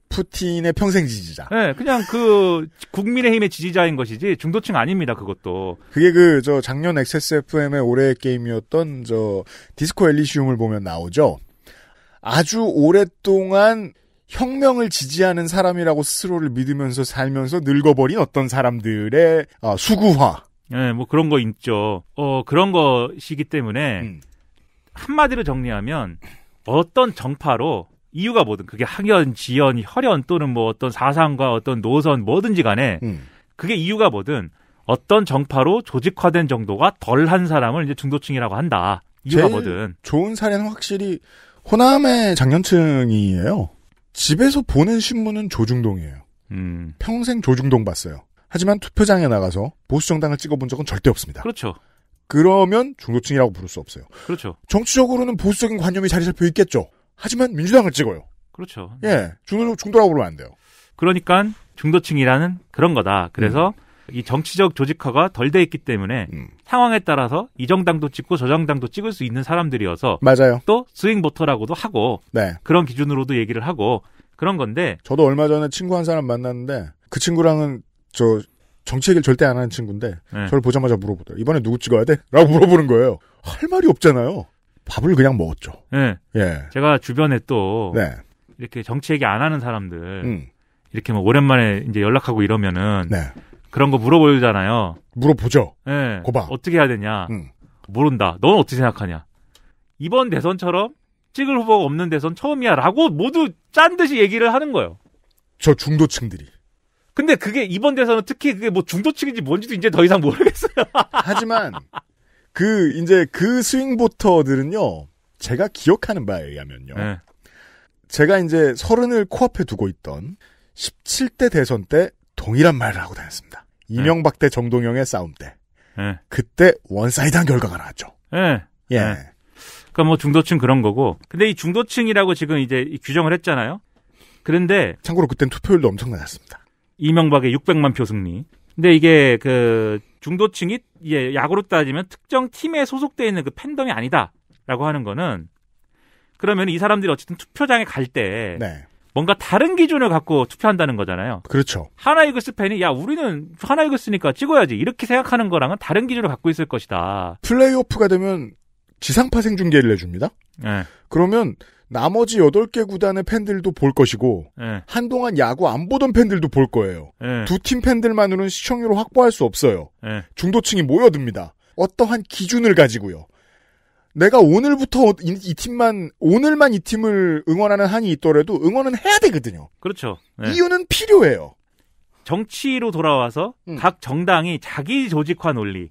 푸틴의 평생 지지자. 네, 그냥 그 국민의힘의 지지자인 것이지 중도층 아닙니다, 그것도. 그게 그 저 작년 XSFM의 올해의 게임이었던 저 디스코 엘리시움을 보면 나오죠. 아주 오랫동안 혁명을 지지하는 사람이라고 스스로를 믿으면서 살면서 늙어버린 어떤 사람들의 아, 수구화. 네, 뭐 그런 거 있죠. 어, 그런 것이기 때문에 음. 한마디로 정리하면 어떤 정파로 이유가 뭐든 그게 학연, 지연, 혈연 또는 뭐 어떤 사상과 어떤 노선 뭐든지 간에 음. 그게 이유가 뭐든 어떤 정파로 조직화된 정도가 덜한 사람을 이제 중도층이라고 한다. 이유가 뭐든. 좋은 사례는 확실히 호남의 장년층이에요. 집에서 보는 신문은 조중동이에요. 음. 평생 조중동 봤어요. 하지만 투표장에 나가서 보수정당을 찍어본 적은 절대 없습니다. 그렇죠. 그러면 중도층이라고 부를 수 없어요. 그렇죠. 정치적으로는 보수적인 관념이 자리 잡혀 있겠죠. 하지만 민주당을 찍어요. 그렇죠. 예. 중도, 중도라고 부르면 안 돼요. 그러니까 중도층이라는 그런 거다. 그래서 음. 이 정치적 조직화가 덜 돼 있기 때문에 음. 상황에 따라서 이 정당도 찍고 저 정당도 찍을 수 있는 사람들이어서 맞아요. 또 스윙 보터라고도 하고 네. 그런 기준으로도 얘기를 하고 그런 건데 저도 얼마 전에 친구 한 사람 만났는데 그 친구랑은 저 정치 얘기를 절대 안 하는 친구인데 네. 저를 보자마자 물어보더라고요. 이번에 누구 찍어야 돼? 라고 물어보는 거예요. 할 말이 없잖아요. 밥을 그냥 먹었죠. 네. 예. 제가 주변에 또 네. 이렇게 정치 얘기 안 하는 사람들 음. 이렇게 뭐 오랜만에 이제 연락하고 이러면은 네. 그런 거 물어보잖아요. 물어보죠. 예. 네. 고봐. 어떻게 해야 되냐? 음. 모른다. 넌 어떻게 생각하냐? 이번 대선처럼 찍을 후보가 없는 대선 처음이야라고 모두 짠 듯이 얘기를 하는 거예요. 저 중도층들이. 근데 그게 이번 대선은 특히 그게 뭐 중도층인지 뭔지도 이제 더 이상 모르겠어요. 하지만 그 이제 그 스윙보터들은요. 제가 기억하는 바에 의하면요. 네. 제가 이제 서른을 코앞에 두고 있던 17대 대선 때 동일한 말을 하고 다녔습니다. 네. 이명박 네. 대 정동영의 싸움 때. 네. 그때 원사이드한 결과가 나왔죠. 예. 예. 그러니까 뭐 중도층 그런 거고. 근데 이 중도층이라고 지금 이제 규정을 했잖아요. 그런데 참고로 그땐 투표율도 엄청 낮았습니다. 이명박의 600만 표 승리. 근데 이게 그 중도층이 예, 야구로 따지면 특정 팀에 소속되어 있는 그 팬덤이 아니다라고 하는 거는 그러면 이 사람들이 어쨌든 투표장에 갈때 네. 뭔가 다른 기준을 갖고 투표한다는 거잖아요. 그렇죠. 하나이글스 팬이 야 우리는 하나이글스니까 찍어야지 이렇게 생각하는 거랑은 다른 기준을 갖고 있을 것이다. 플레이오프가 되면 지상파생 중계를 해줍니다. 네. 그러면 나머지 8개 구단의 팬들도 볼 것이고 네. 한동안 야구 안 보던 팬들도 볼 거예요. 네. 예. 두팀 팬들만으로는 시청률을 확보할 수 없어요. 중도층이 모여듭니다. 어떠한 기준을 가지고요. 내가 오늘부터 어- 이, 이, 팀만 오늘만 이 팀을 응원하는 한이 있더라도 응원은 해야 되거든요. 그렇죠. 이유는 필요해요. 정치로 돌아와서 음. 각 정당이 자기 조직화 논리,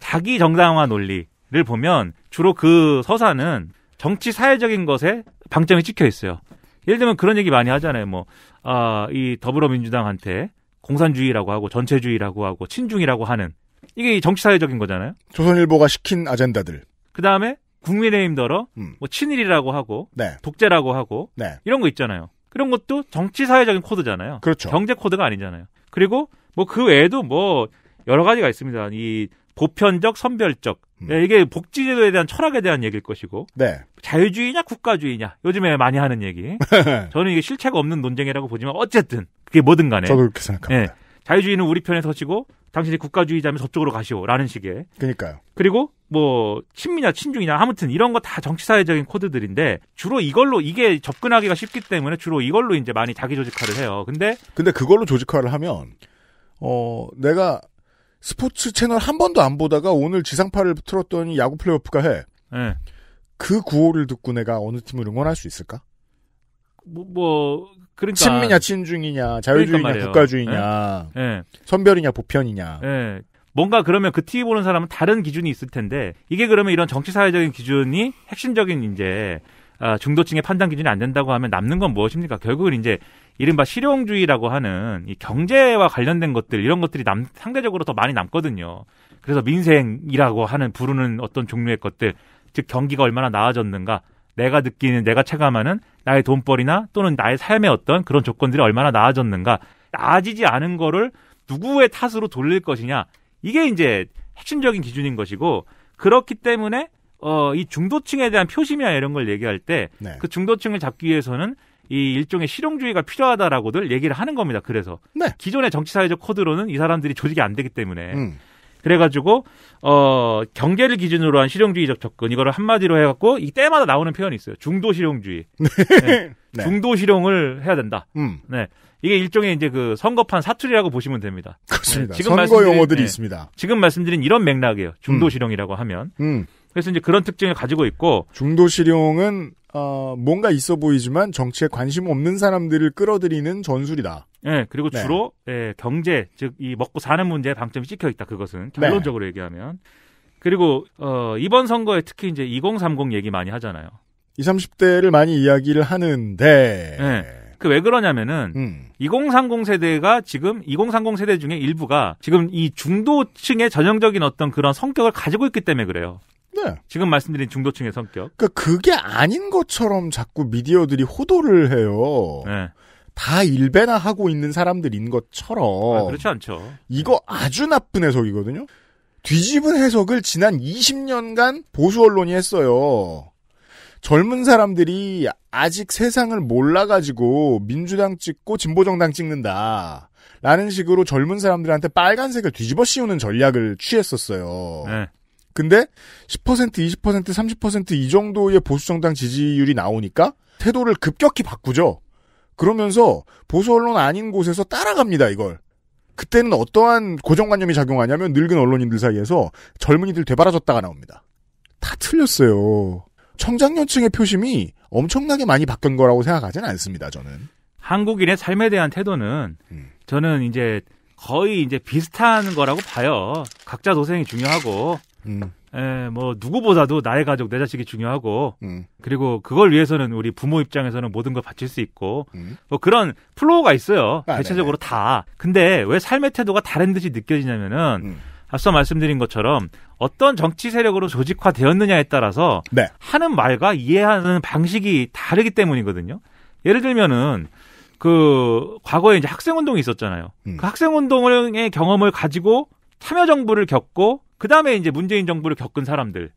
자기 정당화 논리, 를 보면 주로 그 서사는 정치 사회적인 것에 방점이 찍혀 있어요. 예를 들면 그런 얘기 많이 하잖아요. 뭐, 아, 이 더불어민주당한테 공산주의라고 하고 전체주의라고 하고 친중이라고 하는 이게 정치사회적인 거잖아요. 조선일보가 시킨 아젠다들. 그 다음에 국민의힘더러 음. 뭐 친일이라고 하고 네. 독재라고 하고 네. 이런 거 있잖아요. 그런 것도 정치사회적인 코드잖아요. 그렇죠. 경제 코드가 아니잖아요. 그리고 뭐 그 외에도 뭐 여러 가지가 있습니다. 이 보편적, 선별적. 음. 예, 이게 복지제도에 대한 철학에 대한 얘기일 것이고. 네. 자유주의냐, 국가주의냐. 요즘에 많이 하는 얘기. 저는 이게 실체가 없는 논쟁이라고 보지만 어쨌든 그게 뭐든 간에. 저도 그렇게 생각합니다. 네. 자유주의는 우리 편에 서시고 당신이 국가주의자면 저쪽으로 가시오라는 식의. 그러니까요. 그리고 뭐 친미냐 친중이냐 아무튼 이런 거 다 정치사회적인 코드들인데 주로 이걸로 이게 접근하기가 쉽기 때문에 주로 이걸로 이제 많이 자기 조직화를 해요. 근데 근데 그걸로 조직화를 하면 어 내가 스포츠 채널 한 번도 안 보다가 오늘 지상파를 틀었더니 야구 플레이오프가 해. 네. 그 구호를 듣고 내가 어느 팀을 응원할 수 있을까? 뭐, 뭐 그러니까 친미냐 친중이냐 자유주의냐 그러니까 국가주의냐 네? 선별이냐 보편이냐. 네. 뭔가 그러면 그 TV 보는 사람은 다른 기준이 있을 텐데 이게 그러면 이런 정치 사회적인 기준이 핵심적인 이제 아, 중도층의 판단 기준이 안 된다고 하면 남는 건 무엇입니까? 결국은 이제 이른바 실용주의라고 하는 이 경제와 관련된 것들 이런 것들이 남 상대적으로 더 많이 남거든요. 그래서 민생이라고 하는 부르는 어떤 종류의 것들 즉 경기가 얼마나 나아졌는가 내가 느끼는 내가 체감하는 나의 돈벌이나 또는 나의 삶의 어떤 그런 조건들이 얼마나 나아졌는가 나아지지 않은 거를 누구의 탓으로 돌릴 것이냐 이게 이제 핵심적인 기준인 것이고 그렇기 때문에 어, 이 중도층에 대한 표심이나 이런 걸 얘기할 때그 네. 중도층을 잡기 위해서는 이 일종의 실용주의가 필요하다라고들 얘기를 하는 겁니다. 그래서 네. 기존의 정치사회적 코드로는 이 사람들이 조직이 안 되기 때문에 음. 그래가지고 어경계를 기준으로 한 실용주의적 접근 이거를 한마디로 해갖고 이 때마다 나오는 표현이 있어요. 중도 실용주의. 네. 네. 네. 중도 실용을 해야 된다. 음. 네. 이게 일종의 이제 그 선거판 사투리라고 보시면 됩니다. 그렇습니다. 네. 지금 선거 용어들이 있습니다. 지금 말씀드린 이런 맥락이에요. 중도 음. 실용이라고 하면. 음. 그래서 이제 그런 특징을 가지고 있고 중도 실용은 어, 뭔가 있어 보이지만 정치에 관심 없는 사람들을 끌어들이는 전술이다. 예, 그리고 네. 주로 예, 경제 즉이 먹고 사는 문제에 방점이 찍혀 있다. 그것은 네. 결론적으로 네. 얘기하면 그리고 어, 이번 선거에 특히 이제 2030 얘기 많이 하잖아요. 20, 30대를 많이 이야기를 하는데 예. 그왜 그러냐면은 음. 2030 세대가 지금 2030 세대 중에 일부가 지금 이 중도층의 전형적인 어떤 그런 성격을 가지고 있기 때문에 그래요. 예. 지금 말씀드린 중도층의 성격. 그 그게 아닌 것처럼 자꾸 미디어들이 호도를 해요. 네. 다 일배나 하고 있는 사람들인 것처럼. 아, 그렇지 않죠. 이거 아주 나쁜 해석이거든요. 뒤집은 해석을 지난 20년간 보수 언론이 했어요. 젊은 사람들이 아직 세상을 몰라가지고 민주당 찍고 진보정당 찍는다. 라는 식으로 젊은 사람들한테 빨간색을 뒤집어 씌우는 전략을 취했었어요. 네. 근데 10%, 20%, 30%이 정도의 보수정당 지지율이 나오니까 태도를 급격히 바꾸죠. 그러면서 보수 언론 아닌 곳에서 따라갑니다, 이걸. 그때는 어떠한 고정관념이 작용하냐면 늙은 언론인들 사이에서 젊은이들 되바라졌다가 나옵니다. 다 틀렸어요. 청장년층의 표심이 엄청나게 많이 바뀐 거라고 생각하진 않습니다, 저는. 한국인의 삶에 대한 태도는 음. 저는 이제 거의 이제 비슷한 거라고 봐요. 각자 도생이 중요하고 음. 에, 예, 뭐 누구보다도 나의 가족, 내 자식이 중요하고 음. 그리고 그걸 위해서는 우리 부모 입장에서는 모든 걸 바칠 수 있고 음. 뭐 그런 플로우가 있어요. 아, 네, 대체적으로 네네. 다. 근데 왜 삶의 태도가 다른 듯이 느껴지냐면은 음. 앞서 말씀드린 것처럼 어떤 정치 세력으로 조직화되었느냐에 따라서 네. 하는 말과 이해하는 방식이 다르기 때문이거든요. 예를 들면은 그 과거에 이제 학생 운동이 있었잖아요. 음. 그 학생 운동의 경험을 가지고 참여 정부를 겪고 그 다음에 이제 문재인 정부를 겪은 사람들의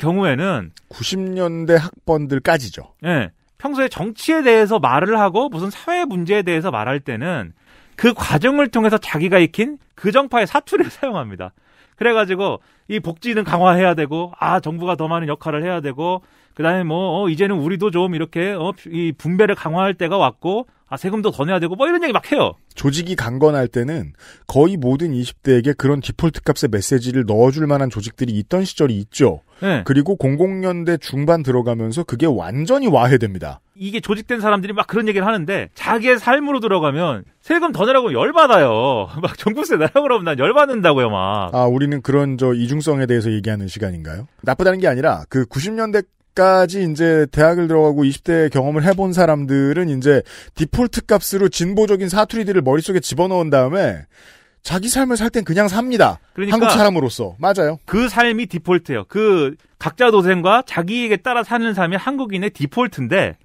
경우에는 90년대 학번들까지죠. 예. 네, 평소에 정치에 대해서 말을 하고 무슨 사회 문제에 대해서 말할 때는 그 과정을 통해서 자기가 익힌 그 정파의 사투리를 사용합니다. 그래가지고 이 복지는 강화해야 되고 아 정부가 더 많은 역할을 해야 되고 그다음에 뭐 어, 이제는 우리도 좀 이렇게 어, 이 분배를 강화할 때가 왔고 아 세금도 더 내야 되고 뭐 이런 얘기 막 해요. 조직이 강건할 때는 거의 모든 20대에게 그런 디폴트 값의 메시지를 넣어줄 만한 조직들이 있던 시절이 있죠. 네. 그리고 00년대 중반 들어가면서 그게 완전히 와해됩니다. 이게 조직된 사람들이 막 그런 얘기를 하는데 자기의 삶으로 들어가면 세금 더 내라고 열받아요. 막 종부세 내라고 그러면 난 열받는다고요, 막. 아, 우리는 그런 저 이중성에 대해서 얘기하는 시간인가요? 나쁘다는 게 아니라 그 90년대 까지 이제 대학을 들어가고 20대 의 경험을 해본 사람들은 이제 디폴트 값으로 진보적인 사투리들을 머릿속에 집어넣은 다음에 자기 삶을 살 땐 그냥 삽니다. 그러니까 한국 사람으로서. 맞아요. 그 삶이 디폴트예요. 그 각자 도생과 자기에게 따라 사는 삶이 한국인의 디폴트인데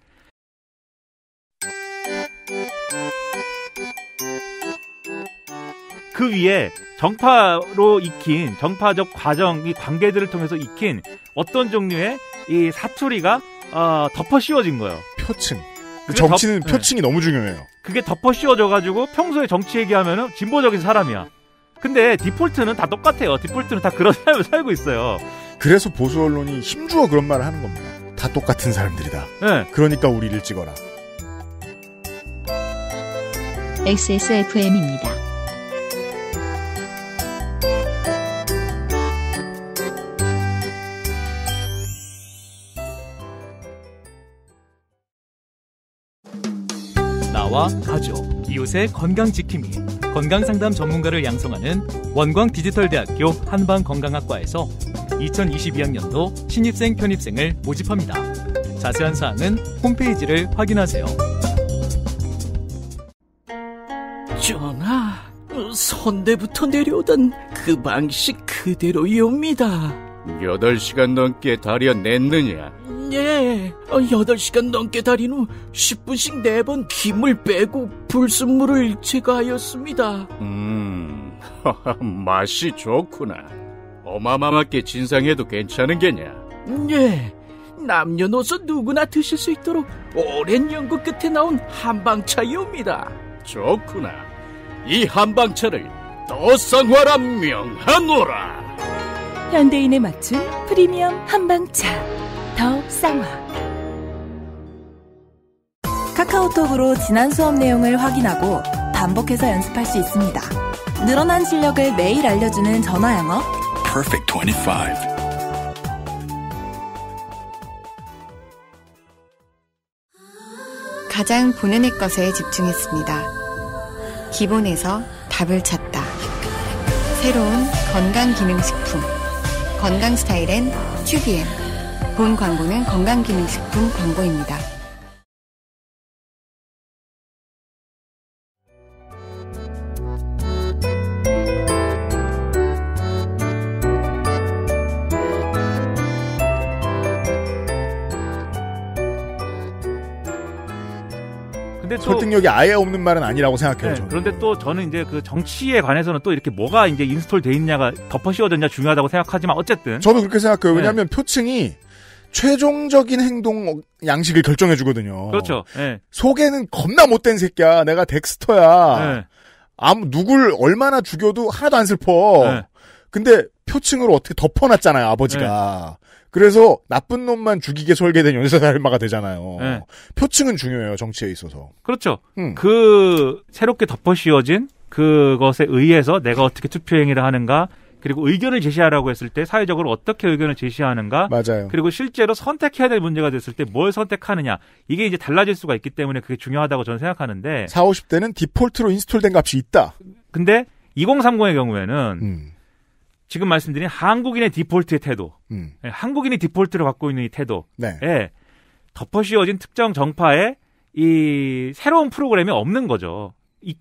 그 위에 정파로 익힌 정파적 과정 이 관계들을 통해서 익힌 어떤 종류의 이 사투리가 어, 덮어 씌워진 거예요. 표층. 그 정치는 덮, 네. 표층이 네. 너무 중요해요. 그게 덮어 씌워져가지고 평소에 정치 얘기하면은 진보적인 사람이야. 근데 디폴트는 다 똑같아요. 디폴트는 다 그런 삶을 살고 있어요. 그래서 보수 언론이 힘주어 그런 말을 하는 겁니다. 다 똑같은 사람들이다. 네. 그러니까 우리를 찍어라. XSFM입니다. 회사와 가족, 이웃의 건강 지킴이, 건강 상담 전문가를 양성하는 원광 디지털대학교 한방건강학과에서 2022학년도 신입생 편입생을 모집합니다. 자세한 사항은 홈페이지를 확인하세요. 전하, 선대부터 내려오던 그 방식 그대로이옵니다. 8시간 넘게 다려냈느냐? 예, 8시간 아, 넘게 달인 후 10분씩 4번 김을 빼고 불순물을 제거하였습니다. 음, 맛이 좋구나. 어마마하게 진상해도 괜찮은 게냐? 예, 남녀노소 누구나 드실 수 있도록 오랜 연구 끝에 나온 한방차이옵니다. 좋구나. 이 한방차를 더쌍화라 명하노라. 현대인에 맞춘 프리미엄 한방차. 더 쌍화 카카오톡으로 지난 수업 내용을 확인하고 반복해서 연습할 수 있습니다. 늘어난 실력을 매일 알려주는 전화 영어 Perfect 25 가장 본연 것에 집중했습니다. 기본에서 답을 찾다. 새로운 건강기능식품. 건강스타일엔 튜비엔. 본 광고는 건강기능식품 광고입니다. 근데 또 설득력이 아예 없는 말은 아니라고 생각해요. 네, 저는. 그런데 또 저는 이제 그 정치에 관해서는 또 이렇게 뭐가 이제 인스톨 돼 있냐가 덮어 씌워졌냐 중요하다고 생각하지만 어쨌든 저도 그렇게 생각해요. 왜냐하면 네. 표층이 최종적인 행동 양식을 결정해 주거든요. 그렇죠. 네. 속에는 겁나 못된 새끼야. 내가 덱스터야. 네. 예. 아무 누굴 얼마나 죽여도 하나도 안 슬퍼. 네. 근데 표층으로 어떻게 덮어놨잖아요, 아버지가. 네. 그래서 나쁜 놈만 죽이게 설계된 연쇄살인마가 되잖아요. 네. 표층은 중요해요, 정치에 있어서. 그렇죠. 음. 그 새롭게 덮어씌워진 그것에 의해서 내가 어떻게 투표 행위를 하는가, 그리고 의견을 제시하라고 했을 때 사회적으로 어떻게 의견을 제시하는가 맞아요. 그리고 실제로 선택해야 될 문제가 됐을 때 뭘 선택하느냐 이게 이제 달라질 수가 있기 때문에 그게 중요하다고 저는 생각하는데 4, 50대는 디폴트로 인스톨된 값이 있다. 근데 2030의 경우에는 음. 지금 말씀드린 한국인의 디폴트의 태도, 음. 예, 한국인이 디폴트를 갖고 있는 이 태도에 네. 예, 덮어씌워진 특정 정파에이 새로운 프로그램이 없는 거죠.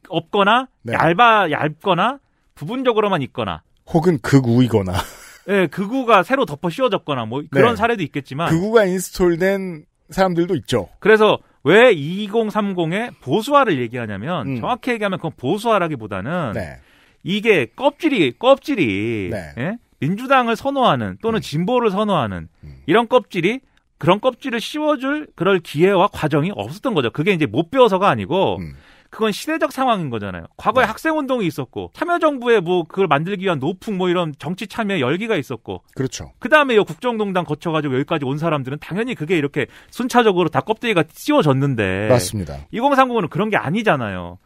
없거나 네. 얇아 얇거나 부분적으로만 있거나 혹은 극우이거나. 네, 극우가 새로 덮어 씌워졌거나 뭐 그런 네. 사례도 있겠지만. 극우가 인스톨된 사람들도 있죠. 그래서 왜 2030의 보수화를 얘기하냐면 음. 정확히 얘기하면 그건 보수화라기보다는 네. 이게 껍질이 껍질이 네. 예? 민주당을 선호하는 또는 음. 진보를 선호하는 음. 이런 껍질이 그런 껍질을 씌워줄 그럴 기회와 과정이 없었던 거죠. 그게 이제 못 배워서가 아니고 음. 그건 시대적 상황인 거잖아요. 과거에 네. 학생 운동이 있었고 참여 정부에 뭐 그걸 만들기 위한 노풍 뭐 이런 정치 참여 열기가 있었고 그렇죠. 그 다음에 요 국정농단 거쳐가지고 여기까지 온 사람들은 당연히 그게 이렇게 순차적으로 다 껍데기가 씌워졌는데 맞습니다. 2030은 그런 게 아니잖아요.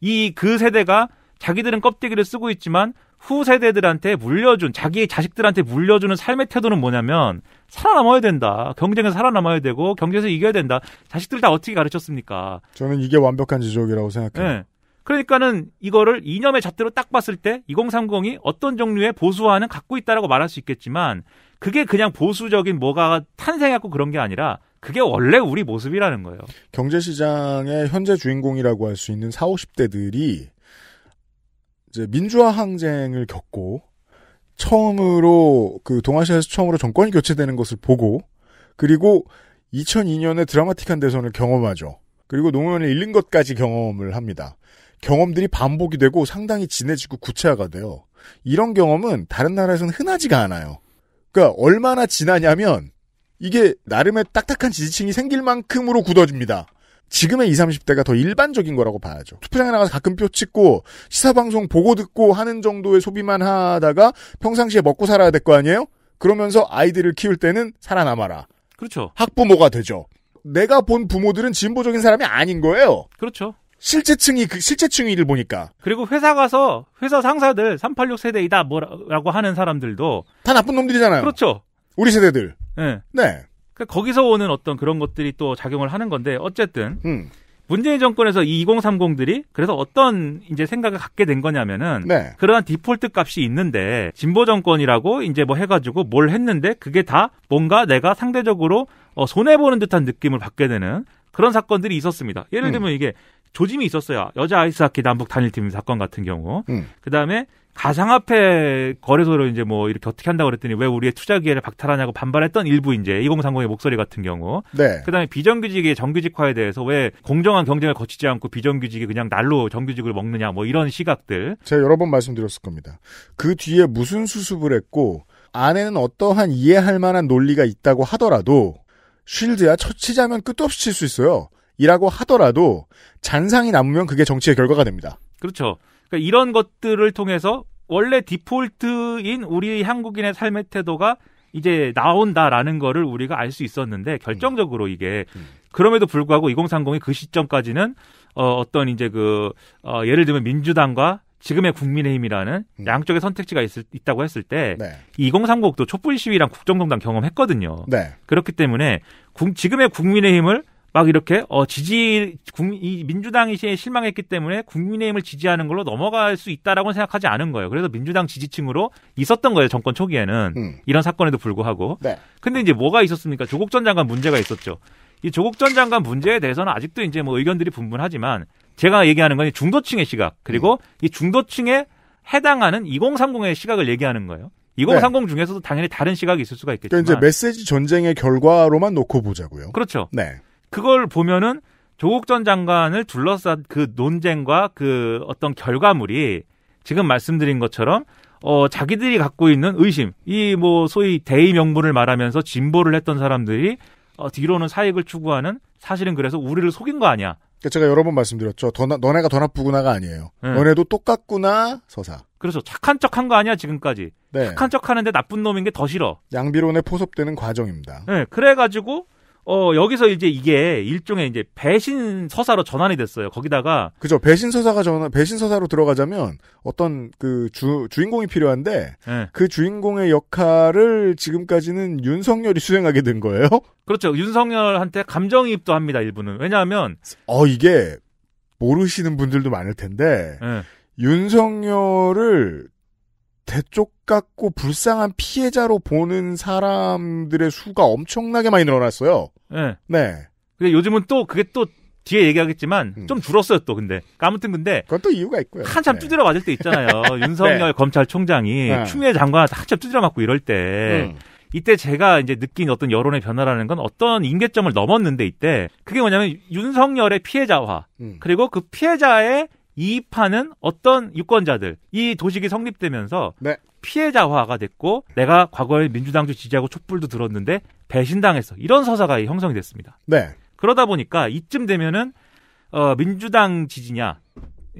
이 그 세대가 자기들은 껍데기를 쓰고 있지만 후세대들한테 물려준 자기 자식들한테 물려주는 삶의 태도는 뭐냐면 살아남아야 된다. 경쟁에서 살아남아야 되고 경쟁에서 이겨야 된다. 자식들 다 어떻게 가르쳤습니까? 저는 이게 완벽한 지적이라고 생각해요. 네. 그러니까는 이거를 이념의 잣대로 딱 봤을 때 2030이 어떤 종류의 보수화는 갖고 있다라고 말할 수 있겠지만 그게 그냥 보수적인 뭐가 탄생했고 그런 게 아니라 그게 원래 우리 모습이라는 거예요. 경제시장의 현재 주인공이라고 할 수 있는 4, 50대들이 이제 민주화 항쟁을 겪고 처음으로 그 동아시아에서 처음으로 정권이 교체되는 것을 보고 그리고 2002년에 드라마틱한 대선을 경험하죠. 그리고 노무현을 잃는 것까지 경험을 합니다. 경험들이 반복이 되고 상당히 진해지고 구체화가 돼요. 이런 경험은 다른 나라에서는 흔하지가 않아요. 그러니까 얼마나 지나냐면 이게 나름의 딱딱한 지지층이 생길 만큼으로 굳어집니다. 지금의 20, 30대가 더 일반적인 거라고 봐야죠. 투표장에 나가서 가끔 표 찍고 시사방송 보고 듣고 하는 정도의 소비만 하다가 평상시에 먹고 살아야 될 거 아니에요? 그러면서 아이들을 키울 때는 살아남아라. 그렇죠. 학부모가 되죠. 내가 본 부모들은 진보적인 사람이 아닌 거예요. 그렇죠. 실제층이 그 실제층이를 보니까 그리고 회사 가서 회사 상사들 386 세대이다 뭐라고 하는 사람들도 다 나쁜 놈들이잖아요. 그렇죠. 우리 세대들. 예. 네. 네. 그러니까 거기서 오는 어떤 그런 것들이 또 작용을 하는 건데 어쨌든 음. 문재인 정권에서 이 2030들이 그래서 어떤 이제 생각을 갖게 된 거냐면은 네. 그러한 디폴트 값이 있는데 진보 정권이라고 이제 뭐 해가지고 뭘 했는데 그게 다 뭔가 내가 상대적으로 어 손해 보는 듯한 느낌을 받게 되는 그런 사건들이 있었습니다. 예를 음. 들면 음. 이게 조짐이 있었어요. 여자 아이스하키 남북 단일팀 사건 같은 경우. 음. 그 다음에 가상화폐 거래소로 이제 뭐 이렇게 어떻게 한다고 그랬더니 왜 우리의 투자 기회를 박탈하냐고 반발했던 일부 이제 2030의 목소리 같은 경우. 네. 그다음에 비정규직의 정규직화에 대해서 왜 공정한 경쟁을 거치지 않고 비정규직이 그냥 날로 정규직을 먹느냐 뭐 이런 시각들. 제가 여러 번 말씀드렸을 겁니다. 그 뒤에 무슨 수습을 했고 안에는 어떠한 이해할 만한 논리가 있다고 하더라도 쉴드야 처 치자면 끝도 없이 칠 수 있어요. 이라고 하더라도 잔상이 남으면 그게 정치의 결과가 됩니다. 그렇죠. 그러니까 이런 것들을 통해서 원래 디폴트인 우리 한국인의 삶의 태도가 이제 나온다라는 거를 우리가 알 수 있었는데 결정적으로 이게 음. 음. 그럼에도 불구하고 2030이 그 시점까지는 어 어떤 이제 그어 예를 들면 민주당과 지금의 국민의힘이라는 음. 양쪽의 선택지가 있을, 있다고 했을 때 네. 2030도 촛불 시위랑 국정농단 경험했거든요. 네. 그렇기 때문에 국, 지금의 국민의힘을 막 이렇게 어 지지 국이 민주당이 실망했기 때문에 국민의힘을 지지하는 걸로 넘어갈 수 있다라고 생각하지 않은 거예요. 그래서 민주당 지지층으로 있었던 거예요. 정권 초기에는 음. 이런 사건에도 불구하고. 네. 근데 이제 뭐가 있었습니까? 조국 전 장관 문제가 있었죠. 이 조국 전 장관 문제에 대해서는 아직도 이제 뭐 의견들이 분분하지만 제가 얘기하는 건 중도층의 시각 그리고 음. 이 중도층에 해당하는 2030의 시각을 얘기하는 거예요. 2030 네. 중에서도 당연히 다른 시각이 있을 수가 있겠지만 그러니까 이제 메시지 전쟁의 결과로만 놓고 보자고요. 그렇죠. 네. 그걸 보면은 조국 전 장관을 둘러싼 그 논쟁과 그 어떤 결과물이 지금 말씀드린 것처럼 어, 자기들이 갖고 있는 의심, 이 뭐 소위 대의 명분을 말하면서 진보를 했던 사람들이 어, 뒤로는 사익을 추구하는 사실은 그래서 우리를 속인 거 아니야. 그러니까 제가 여러 번 말씀드렸죠. 더 너네가 더 나쁘구나가 아니에요. 응. 네. 너네도 똑같구나 서사. 그래서 그렇죠. 착한 척한 거 아니야 지금까지. 네. 착한 척 하는데 나쁜 놈인 게 더 싫어. 양비론에 포섭되는 과정입니다. 네, 그래가지고 어, 여기서 이제 이게 일종의 이제 배신 서사로 전환이 됐어요. 거기다가. 그죠. 배신 서사가 전환, 배신 서사로 들어가자면 어떤 그 주, 주인공이 필요한데 네. 그 주인공의 역할을 지금까지는 윤석열이 수행하게 된 거예요. 그렇죠. 윤석열한테 감정이입도 합니다. 일부는. 왜냐하면. 어, 이게 모르시는 분들도 많을 텐데. 네. 윤석열을 대쪽 같고 불쌍한 피해자로 보는 사람들의 수가 엄청나게 많이 늘어났어요. 네. 네. 근데 요즘은 또 그게 또 뒤에 얘기하겠지만 음. 좀 줄었어요 또 근데 그러니까 아무튼 근데 그건 또 이유가 있고요. 한참 네. 두드려 맞을 때 있잖아요. 네. 윤석열 네. 검찰총장이 네. 추미애 장관한테 한참 두드려 맞고 이럴 때 음. 이때 제가 이제 느낀 어떤 여론의 변화라는 건 어떤 임계점을 넘었는데 이때 그게 뭐냐면 윤석열의 피해자화 음. 그리고 그 피해자의 이판는 어떤 유권자들 이 도식이 성립되면서 네. 피해자화가 됐고 내가 과거에 민주당도 지지하고 촛불도 들었는데 배신당했어 이런 서사가 형성이 됐습니다. 네. 그러다 보니까 이쯤 되면은 어, 민주당 지지냐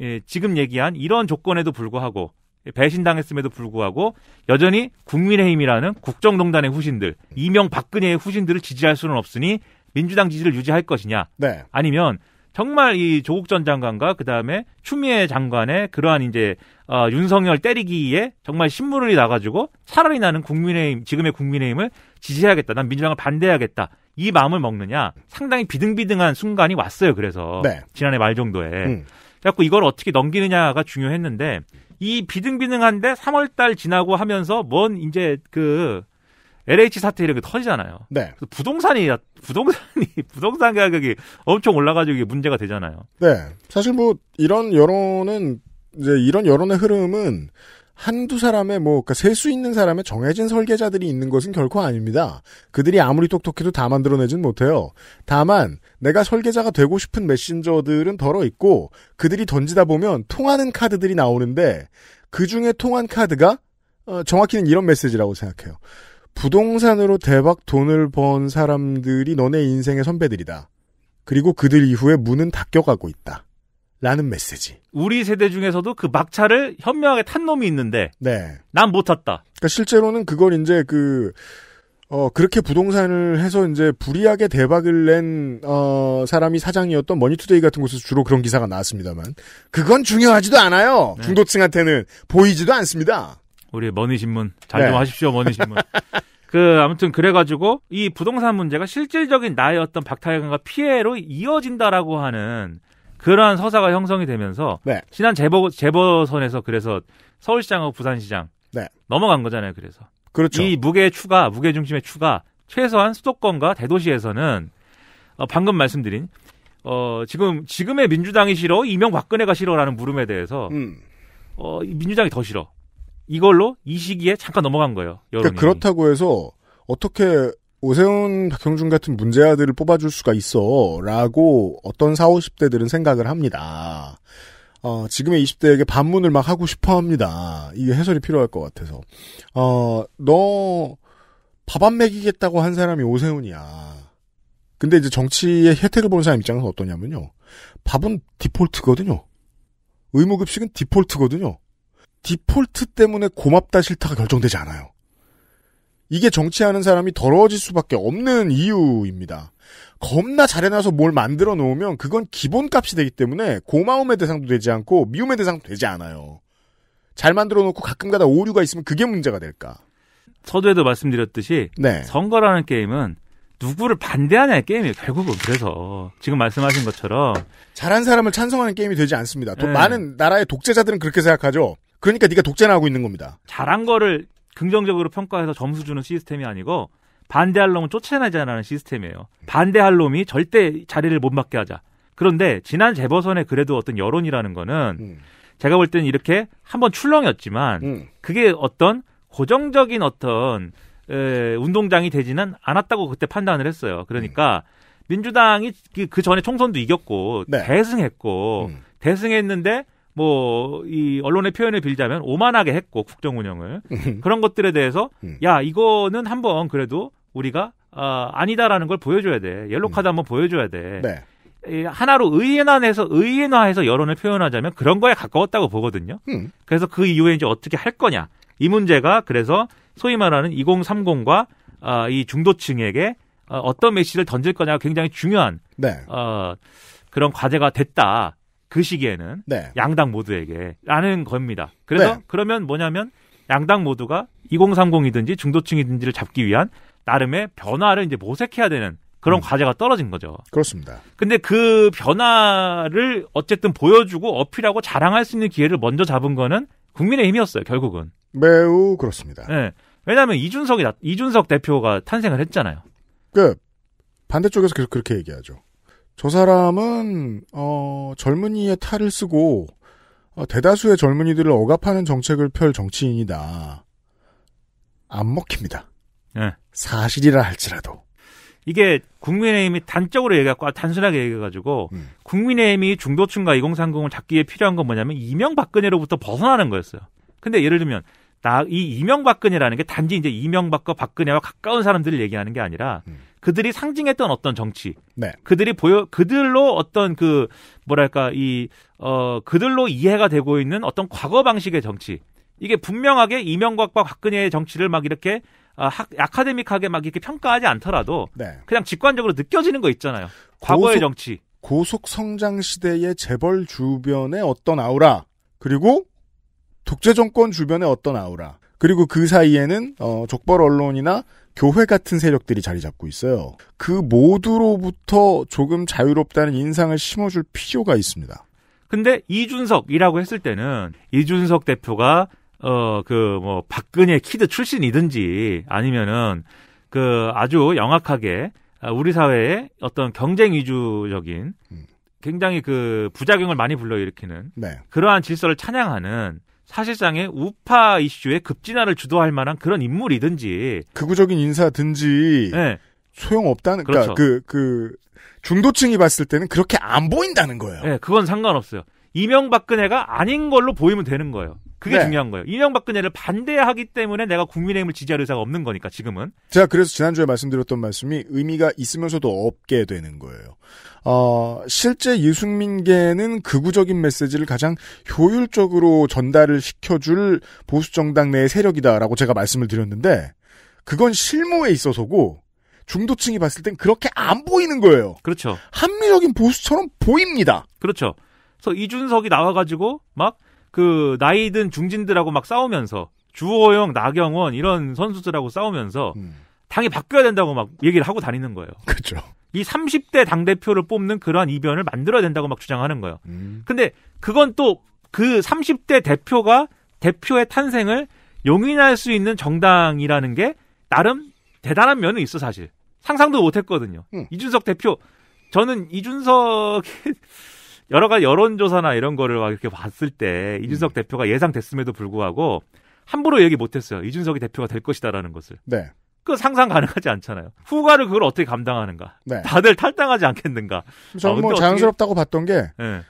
예, 지금 얘기한 이런 조건에도 불구하고 예, 배신당했음에도 불구하고 여전히 국민의힘이라는 국정농단의 후신들 이명 박근혜의 후신들을 지지할 수는 없으니 민주당 지지를 유지할 것이냐 네. 아니면 정말 이 조국 전 장관과 그 다음에 추미애 장관의 그러한 이제 어, 윤석열 때리기에 정말 신물이 나가지고 차라리 나는 국민의힘 지금의 국민의힘을 지지해야겠다. 난 민주당을 반대해야겠다. 이 마음을 먹느냐 상당히 비등비등한 순간이 왔어요. 그래서 네. 지난해 말 정도에 음. 자고 이걸 어떻게 넘기느냐가 중요했는데 이 비등비등한데 3월달 지나고 하면서 뭔 이제 그 LH 사태 이런 게 터지잖아요. 네. 부동산이 부동산이 부동산 가격이 엄청 올라가지고 이게 문제가 되잖아요. 네. 사실 뭐 이런 여론은 이제 이런 여론의 흐름은 한두 사람의 뭐 그러니까 셀 수 있는 사람의 정해진 설계자들이 있는 것은 결코 아닙니다. 그들이 아무리 똑똑해도 다 만들어내진 못해요. 다만 내가 설계자가 되고 싶은 메신저들은 덜어 있고 그들이 던지다 보면 통하는 카드들이 나오는데 그 중에 통한 카드가 어, 정확히는 이런 메시지라고 생각해요. 부동산으로 대박 돈을 번 사람들이 너네 인생의 선배들이다. 그리고 그들 이후에 문은 닫혀가고 있다. 라는 메시지. 우리 세대 중에서도 그 막차를 현명하게 탄 놈이 있는데, 네. 난 못 탔다. 그러니까 실제로는 그걸 이제 그, 어, 그렇게 부동산을 해서 이제 불이하게 대박을 낸, 어, 사람이 사장이었던 머니투데이 같은 곳에서 주로 그런 기사가 나왔습니다만, 그건 중요하지도 않아요. 네. 중도층한테는 보이지도 않습니다. 우리 머니신문 잘좀 네. 하십시오 머니신문. 그 아무튼 그래가지고 이 부동산 문제가 실질적인 나의 어떤 박탈감과 피해로 이어진다라고 하는 그러한 서사가 형성이 되면서 네. 지난 재보 재보선에서 그래서 서울시장하고 부산시장 네. 넘어간 거잖아요. 그래서 그렇죠. 이 무게 추가 무게 중심의 추가 최소한 수도권과 대도시에서는 어, 방금 말씀드린 어, 지금 지금의 민주당이 싫어 이명박근혜가 싫어라는 물음에 대해서 음. 어, 민주당이 더 싫어. 이걸로 이 시기에 잠깐 넘어간 거예요. 그러니까 그렇다고 해서 어떻게 오세훈, 박형준 같은 문제아들을 뽑아줄 수가 있어. 라고 어떤 40, 50대들은 생각을 합니다. 어, 지금의 20대에게 반문을 막 하고 싶어 합니다. 이게 해설이 필요할 것 같아서. 어, 너, 밥 안 먹이겠다고 한 사람이 오세훈이야. 근데 이제 정치의 혜택을 보는 사람 입장에서 어떠냐면요. 밥은 디폴트거든요. 의무급식은 디폴트거든요. 디폴트 때문에 고맙다 싫다가 결정되지 않아요. 이게 정치하는 사람이 더러워질 수밖에 없는 이유입니다. 겁나 잘해놔서 뭘 만들어 놓으면 그건 기본값이 되기 때문에 고마움의 대상도 되지 않고 미움의 대상도 되지 않아요. 잘 만들어 놓고 가끔가다 오류가 있으면 그게 문제가 될까? 서두에도 말씀드렸듯이 네. 선거라는 게임은 누구를 반대하냐의 게임이에요. 결국은 그래서 지금 말씀하신 것처럼 잘한 사람을 찬성하는 게임이 되지 않습니다. 또 네. 많은 나라의 독재자들은 그렇게 생각하죠. 그러니까 네가 독재나 하고 있는 겁니다. 잘한 거를 긍정적으로 평가해서 점수 주는 시스템이 아니고 반대할 놈은 쫓아내자라는 시스템이에요. 반대할 놈이 절대 자리를 못 맡게 하자. 그런데 지난 재보선에 그래도 어떤 여론이라는 거는 음. 제가 볼 때는 이렇게 한번 출렁였지만 음. 그게 어떤 고정적인 어떤 에, 운동장이 되지는 않았다고 그때 판단을 했어요. 그러니까 음. 민주당이 그 전에 총선도 이겼고 네. 대승했고 음. 대승했는데 뭐이 언론의 표현을 빌자면 오만하게 했고 국정 운영을 음. 그런 것들에 대해서 음. 야 이거는 한번 그래도 우리가 아, 아니다라는 걸 보여줘야 돼 옐로 음. 카드 한번 보여줘야 돼. 네. 하나로 의인화해서 의인화해서 여론을 표현하자면 그런 거에 가까웠다고 보거든요. 음. 그래서 그 이후에 이제 어떻게 할 거냐 이 문제가 그래서 소위 말하는 2030과 어, 아, 이 중도층에게 어, 어떤 메시지를 던질 거냐가 굉장히 중요한 네. 어, 그런 과제가 됐다. 그 시기에는 네. 양당 모두에게라는 겁니다. 그래서 네. 그러면 뭐냐면 양당 모두가 2030이든지 중도층이든지를 잡기 위한 나름의 변화를 이제 모색해야 되는 그런 음. 과제가 떨어진 거죠. 그렇습니다. 근데 그 변화를 어쨌든 보여주고 어필하고 자랑할 수 있는 기회를 먼저 잡은 거는 국민의힘이었어요. 결국은 매우 그렇습니다. 네. 왜냐하면 이준석이 이준석 대표가 탄생을 했잖아요. 그 반대쪽에서 계속 그렇게 얘기하죠. 저 사람은 어, 젊은이의 탈을 쓰고 어, 대다수의 젊은이들을 억압하는 정책을 펼 정치인이다. 안 먹힙니다. 네. 사실이라 할지라도. 이게 국민의힘이 단적으로 얘기하고 단순하게 얘기해가지고 음. 국민의힘이 중도층과 2030을 잡기 에 필요한 건 뭐냐면 이명박근혜로부터 벗어나는 거였어요. 근데 예를 들면 나, 이이명박근이라는게 단지 이제 이명박과 박근혜와 가까운 사람들을 얘기하는 게 아니라 음. 그들이 상징했던 어떤 정치, 네. 그들이 보여 그들로 어떤 그 뭐랄까 이 어 그들로 이해가 되고 있는 어떤 과거 방식의 정치 이게 분명하게 이명박과 박근혜의 정치를 막 이렇게 아, 학, 아카데믹하게 막 이렇게 평가하지 않더라도 네. 그냥 직관적으로 느껴지는 거 있잖아요. 과거의 고속, 정치. 고속 성장 시대의 재벌 주변의 어떤 아우라 그리고 독재 정권 주변의 어떤 아우라 그리고 그 사이에는 어, 족벌 언론이나 교회 같은 세력들이 자리 잡고 있어요. 그 모두로부터 조금 자유롭다는 인상을 심어줄 필요가 있습니다. 근데 이준석이라고 했을 때는 이준석 대표가 어그뭐 박근혜 키드 출신이든지 아니면은 그 아주 영악하게 아, 우리 사회의 어떤 경쟁 위주적인 음. 굉장히 그 부작용을 많이 불러일으키는 네. 그러한 질서를 찬양하는 사실상의 우파 이슈의 급진화를 주도할 만한 그런 인물이든지 극우적인 그 인사든지 네. 소용없다는 그러니까 그렇죠. 그러니까 그, 그 중도층이 봤을 때는 그렇게 안 보인다는 거예요. 네, 그건 상관없어요. 이명박근혜가 아닌 걸로 보이면 되는 거예요. 그게 네. 중요한 거예요. 이명박근혜를 반대하기 때문에 내가 국민의힘을 지지할 의사가 없는 거니까 지금은. 제가 그래서 지난주에 말씀드렸던 말씀이 의미가 있으면서도 없게 되는 거예요. 어, 실제 유승민계는 극우적인 메시지를 가장 효율적으로 전달을 시켜줄 보수 정당 내의 세력이다라고 제가 말씀을 드렸는데 그건 실무에 있어서고 중도층이 봤을 땐 그렇게 안 보이는 거예요. 그렇죠. 합리적인 보수처럼 보입니다. 그렇죠. 그래서 이준석이 나와가지고 막 그 나이든 중진들하고 막 싸우면서 주호영, 나경원 이런 선수들하고 싸우면서 음. 당이 바뀌어야 된다고 막 얘기를 하고 다니는 거예요. 그렇죠. 이 30대 당대표를 뽑는 그러한 이변을 만들어야 된다고 막 주장하는 거예요. 음. 근데 그건 또 그 30대 대표가 대표의 탄생을 용인할 수 있는 정당이라는 게 나름 대단한 면은 있어 사실. 상상도 못 했거든요. 음. 이준석 대표 저는 이준석 여러 가지 여론조사나 이런 거를 막 이렇게 봤을 때 이준석 음. 대표가 예상됐음에도 불구하고 함부로 얘기 못했어요. 이준석이 대표가 될 것이다라는 것을. 네. 그 상상 가능하지 않잖아요. 후가를 그걸 어떻게 감당하는가? 네. 다들 탈당하지 않겠는가? 저는 아, 뭐 자연스럽다고 어떻게... 봤던 게 네.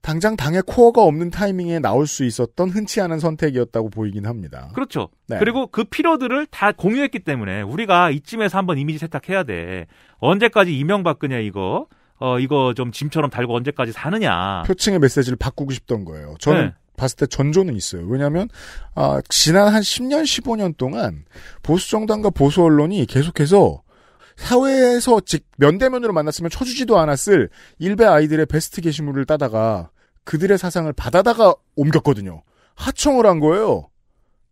당장 당의 코어가 없는 타이밍에 나올 수 있었던 흔치 않은 선택이었다고 보이긴 합니다. 그렇죠. 네. 그리고 그 필요들을 다 공유했기 때문에 우리가 이쯤에서 한번 이미지 세탁해야 돼. 언제까지 이명박근냐 이거? 어, 이거 좀 짐처럼 달고 언제까지 사느냐. 표층의 메시지를 바꾸고 싶던 거예요. 저는 네. 봤을 때 전조는 있어요. 왜냐하면 아, 지난 한 10년, 15년 동안 보수 정당과 보수 언론이 계속해서 사회에서 즉 면대면으로 만났으면 쳐주지도 않았을 일베 아이들의 베스트 게시물을 따다가 그들의 사상을 받아다가 옮겼거든요. 하청을 한 거예요.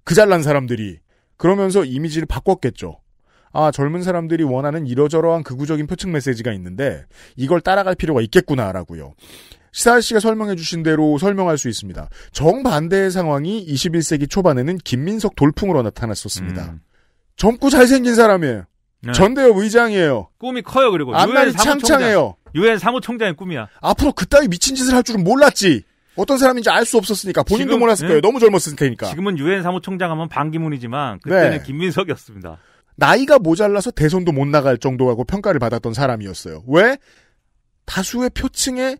그 잘난 사람들이 그러면서 이미지를 바꿨겠죠. 아, 젊은 사람들이 원하는 이러저러한 극우적인 표층 메시지가 있는데 이걸 따라갈 필요가 있겠구나라고요. 시사 씨가 설명해 주신 대로 설명할 수 있습니다. 정반대의 상황이 21세기 초반에는 김민석 돌풍으로 나타났었습니다. 음. 젊고 잘생긴 사람이에요. 네. 전대협 의장이에요. 꿈이 커요, 그리고. 앞날이 창창해요. 유엔 사무총장의 꿈이야. 앞으로 그따위 미친 짓을 할 줄은 몰랐지. 어떤 사람인지 알 수 없었으니까 본인도 지금, 몰랐을 네. 거예요. 너무 젊었을 테니까. 지금은 유엔 사무총장 하면 반기문이지만 그때는 네. 김민석이었습니다. 나이가 모자라서 대선도 못 나갈 정도라고 평가를 받았던 사람이었어요. 왜? 다수의 표층에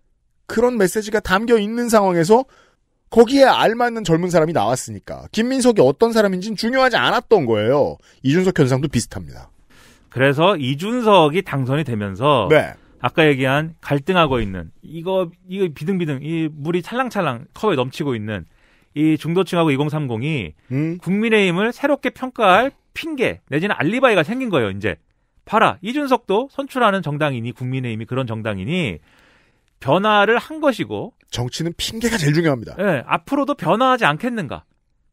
그런 메시지가 담겨 있는 상황에서 거기에 알맞는 젊은 사람이 나왔으니까 김민석이 어떤 사람인지는 중요하지 않았던 거예요. 이준석 현상도 비슷합니다. 그래서 이준석이 당선이 되면서 네. 아까 얘기한 갈등하고 있는 이거 이거 비등비등 이 물이 찰랑찰랑 컵에 넘치고 있는 이 중도층하고 2030이 음. 국민의힘을 새롭게 평가할 핑계 내지는 알리바이가 생긴 거예요. 이제 봐라 이준석도 선출하는 정당이니 국민의힘이 그런 정당이니 변화를 한 것이고 정치는 핑계가 제일 중요합니다. 예, 앞으로도 변화하지 않겠는가?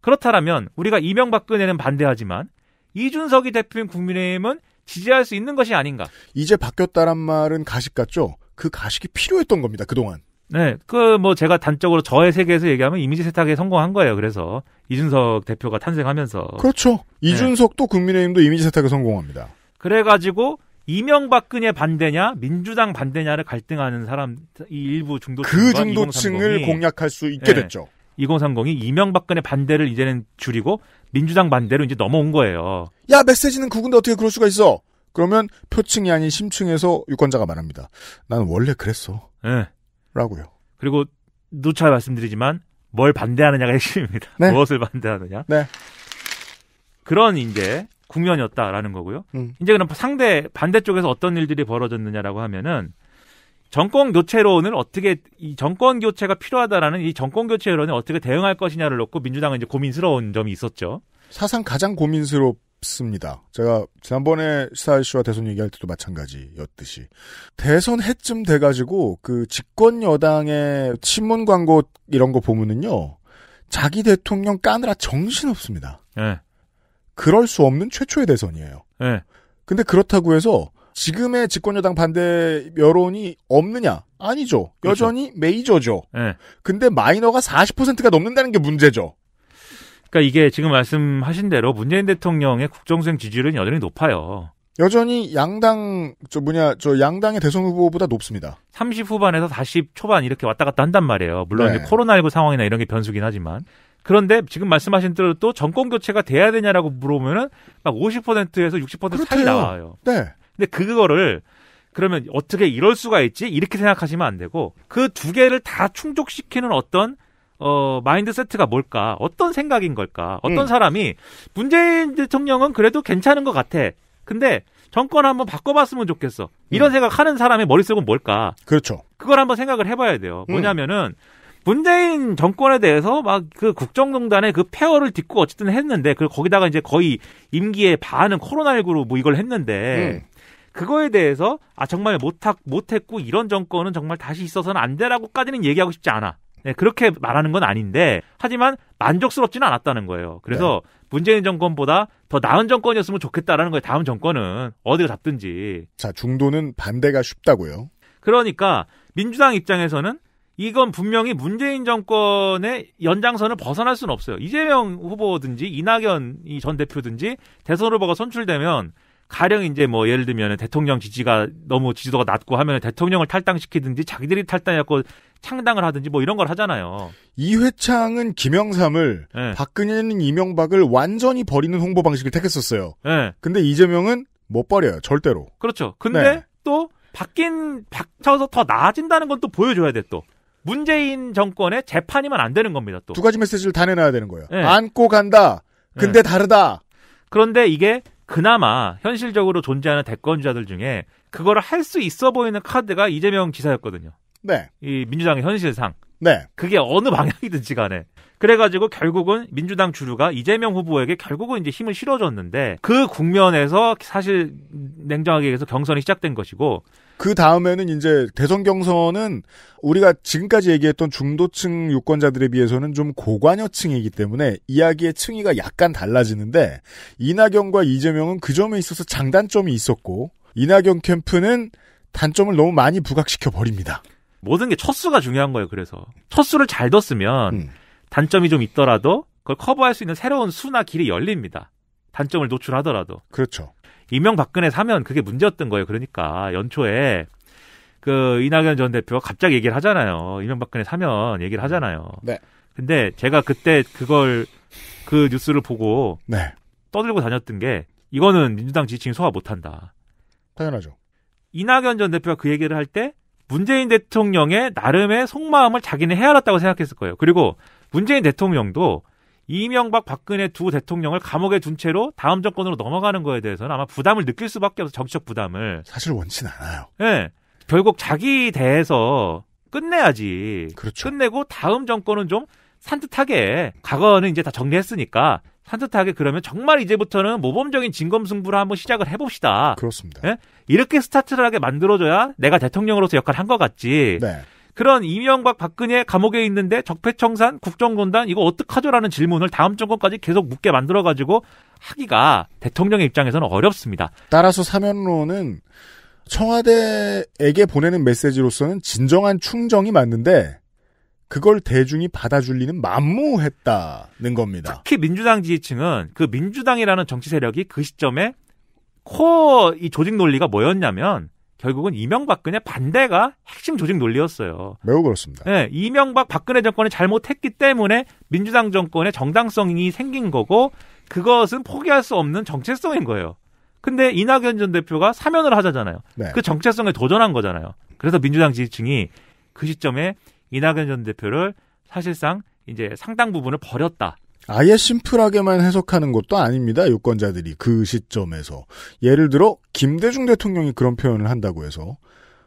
그렇다면 우리가 이명박근혜는 반대하지만 이준석이 대표인 국민의힘은 지지할 수 있는 것이 아닌가? 이제 바뀌었다란 말은 가식 같죠. 그 가식이 필요했던 겁니다. 그동안. 네, 그 뭐 제가 단적으로 저의 세계에서 얘기하면 이미지 세탁에 성공한 거예요. 그래서 이준석 대표가 탄생하면서 그렇죠. 이준석도 네. 국민의힘도 이미지 세탁에 성공합니다. 그래가지고 이명박근혜 반대냐 민주당 반대냐를 갈등하는 사람 이 일부 중도층 그 중도층을 공략할 수 있게 네, 됐죠. 2030이 이명박근혜 반대를 이제는 줄이고 민주당 반대로 이제 넘어온 거예요. 야 메시지는 그군데 어떻게 그럴 수가 있어? 그러면 표층이 아닌 심층에서 유권자가 말합니다. 나는 원래 그랬어. 예. 라고요. 그리고 누차 말씀드리지만 뭘 반대하느냐가 핵심입니다. 네. 무엇을 반대하느냐. 네. 그런 이제 국면이었다라는 거고요. 음. 이제 그럼 상대 반대쪽에서 어떤 일들이 벌어졌느냐라고 하면은 정권 교체론을 어떻게 이 정권 교체가 필요하다라는 이 정권 교체론에 어떻게 대응할 것이냐를 놓고 민주당은 이제 고민스러운 점이 있었죠. 사상 가장 고민스럽습니다. 제가 지난번에 시사 이슈와 대선 얘기할 때도 마찬가지였듯이 대선 해쯤 돼가지고 그 집권 여당의 친문 광고 이런 거 보면은요 자기 대통령 까느라 정신 없습니다. 네. 예. 그럴 수 없는 최초의 대선이에요. 네. 근데 그렇다고 해서 지금의 집권여당 반대 여론이 없느냐? 아니죠. 그렇죠. 여전히 그렇죠. 메이저죠. 네. 근데 마이너가 40%가 넘는다는 게 문제죠. 그러니까 이게 지금 말씀하신 대로 문재인 대통령의 국정수행 지지율은 여전히 높아요. 여전히 양당 저 뭐냐 저 양당의 대선 후보보다 높습니다. 30 후반에서 40 초반 이렇게 왔다 갔다 한단 말이에요. 물론 네. 이제 코로나19 상황이나 이런 게 변수긴 하지만 그런데 지금 말씀하신 대로 또 정권 교체가 돼야 되냐라고 물어보면은 막 50%에서 60% 그렇대요. 사이 나와요. 네. 근데 그 그거를 그러면 어떻게 이럴 수가 있지? 이렇게 생각하시면 안 되고 그 두 개를 다 충족시키는 어떤 어, 마인드 세트가 뭘까? 어떤 생각인 걸까? 어떤 음. 사람이 문재인 대통령은 그래도 괜찮은 것 같아. 근데 정권 한번 바꿔봤으면 좋겠어. 이런 음. 생각 하는 사람의 머릿속은 뭘까? 그렇죠. 그걸 한번 생각을 해봐야 돼요. 음. 뭐냐면은 문재인 정권에 대해서 막 그 국정농단의 그 폐허를 딛고 어쨌든 했는데 그 거기다가 이제 거의 임기의 반은 코로나19로 뭐 이걸 했는데 음. 그거에 대해서 아 정말 못하, 못했고 이런 정권은 정말 다시 있어서는 안 되라고까지는 얘기하고 싶지 않아. 네, 그렇게 말하는 건 아닌데 하지만 만족스럽지는 않았다는 거예요. 그래서 네. 문재인 정권보다 더 나은 정권이었으면 좋겠다라는 거예요. 다음 정권은 어디를 잡든지. 자 중도는 반대가 쉽다고요. 그러니까 민주당 입장에서는 이건 분명히 문재인 정권의 연장선을 벗어날 수는 없어요. 이재명 후보든지 이낙연 전 대표든지 대선 후보가 선출되면 가령 이제 뭐 예를 들면 대통령 지지가 너무 지지도가 낮고 하면 대통령을 탈당시키든지 자기들이 탈당했고 창당을 하든지 뭐 이런 걸 하잖아요. 이회창은 김영삼을 네. 박근혜는 이명박을 완전히 버리는 홍보 방식을 택했었어요. 네. 근데 이재명은 못 버려요. 절대로. 그렇죠. 근데 네. 또 바뀐 박차서 더 나아진다는 건 또 보여줘야 돼 또. 문재인 정권의 재판이면 안 되는 겁니다. 또두 가지 메시지를 다 내놔야 되는 거예요. 네. 안고 간다. 근데 네. 다르다. 그런데 이게 그나마 현실적으로 존재하는 대권주자들 중에 그거를 할 수 있어 보이는 카드가 이재명 지사였거든요. 네. 이 민주당의 현실상. 네. 그게 어느 방향이든지 간에. 그래가지고 결국은 민주당 주류가 이재명 후보에게 결국은 이제 힘을 실어줬는데 그 국면에서 사실 냉정하게 해서 경선이 시작된 것이고 그 다음에는 이제 대선 경선은 우리가 지금까지 얘기했던 중도층 유권자들에 비해서는 좀 고관여층이기 때문에 이야기의 층위가 약간 달라지는데 이낙연과 이재명은 그 점에 있어서 장단점이 있었고 이낙연 캠프는 단점을 너무 많이 부각시켜 버립니다. 모든 게 첫수가 중요한 거예요. 그래서 첫수를 잘 뒀으면 음. 단점이 좀 있더라도 그걸 커버할 수 있는 새로운 수나 길이 열립니다. 단점을 노출하더라도. 그렇죠. 이명박근혜 사면 그게 문제였던 거예요. 그러니까 연초에 그 이낙연 전 대표가 갑자기 얘기를 하잖아요. 이명박근혜 사면 얘기를 하잖아요. 네. 근데 제가 그때 그걸 그 뉴스를 보고 네. 떠들고 다녔던 게 이거는 민주당 지지층이 소화 못한다. 당연하죠. 이낙연 전 대표가 그 얘기를 할때 문재인 대통령의 나름의 속마음을 자기는 헤아렸다고 생각했을 거예요. 그리고 문재인 대통령도 이명박 박근혜 두 대통령을 감옥에 둔 채로 다음 정권으로 넘어가는 거에 대해서는 아마 부담을 느낄 수밖에 없어 정치적 부담을 사실 원치는 않아요. 예. 네, 결국 자기 대해서 끝내야지. 그렇죠. 끝내고 다음 정권은 좀 산뜻하게 과거는 이제 다 정리했으니까 산뜻하게 그러면 정말 이제부터는 모범적인 진검승부를 한번 시작을 해봅시다. 그렇습니다. 네? 이렇게 스타트를 하게 만들어줘야 내가 대통령으로서 역할을 한 것 같지. 네. 그런 이명박 박근혜 감옥에 있는데 적폐청산 국정군단 이거 어떡하죠라는 질문을 다음 정권까지 계속 묻게 만들어 가지고 하기가 대통령의 입장에서는 어렵습니다. 따라서 사면론은 청와대에게 보내는 메시지로서는 진정한 충정이 맞는데 그걸 대중이 받아줄 리는 만무했다는 겁니다. 특히 민주당 지지층은 그 민주당이라는 정치 세력이 그 시점에 코어 이 조직 논리가 뭐였냐면 결국은 이명박근혜 반대가 핵심 조직 논리였어요. 매우 그렇습니다. 네, 이명박 박근혜 정권이 잘못했기 때문에 민주당 정권의 정당성이 생긴 거고 그것은 포기할 수 없는 정체성인 거예요. 근데 이낙연 전 대표가 사면을 하자잖아요. 네. 그 정체성에 도전한 거잖아요. 그래서 민주당 지지층이 그 시점에 이낙연 전 대표를 사실상 이제 상당 부분을 버렸다. 아예 심플하게만 해석하는 것도 아닙니다. 유권자들이 그 시점에서 예를 들어 김대중 대통령이 그런 표현을 한다고 해서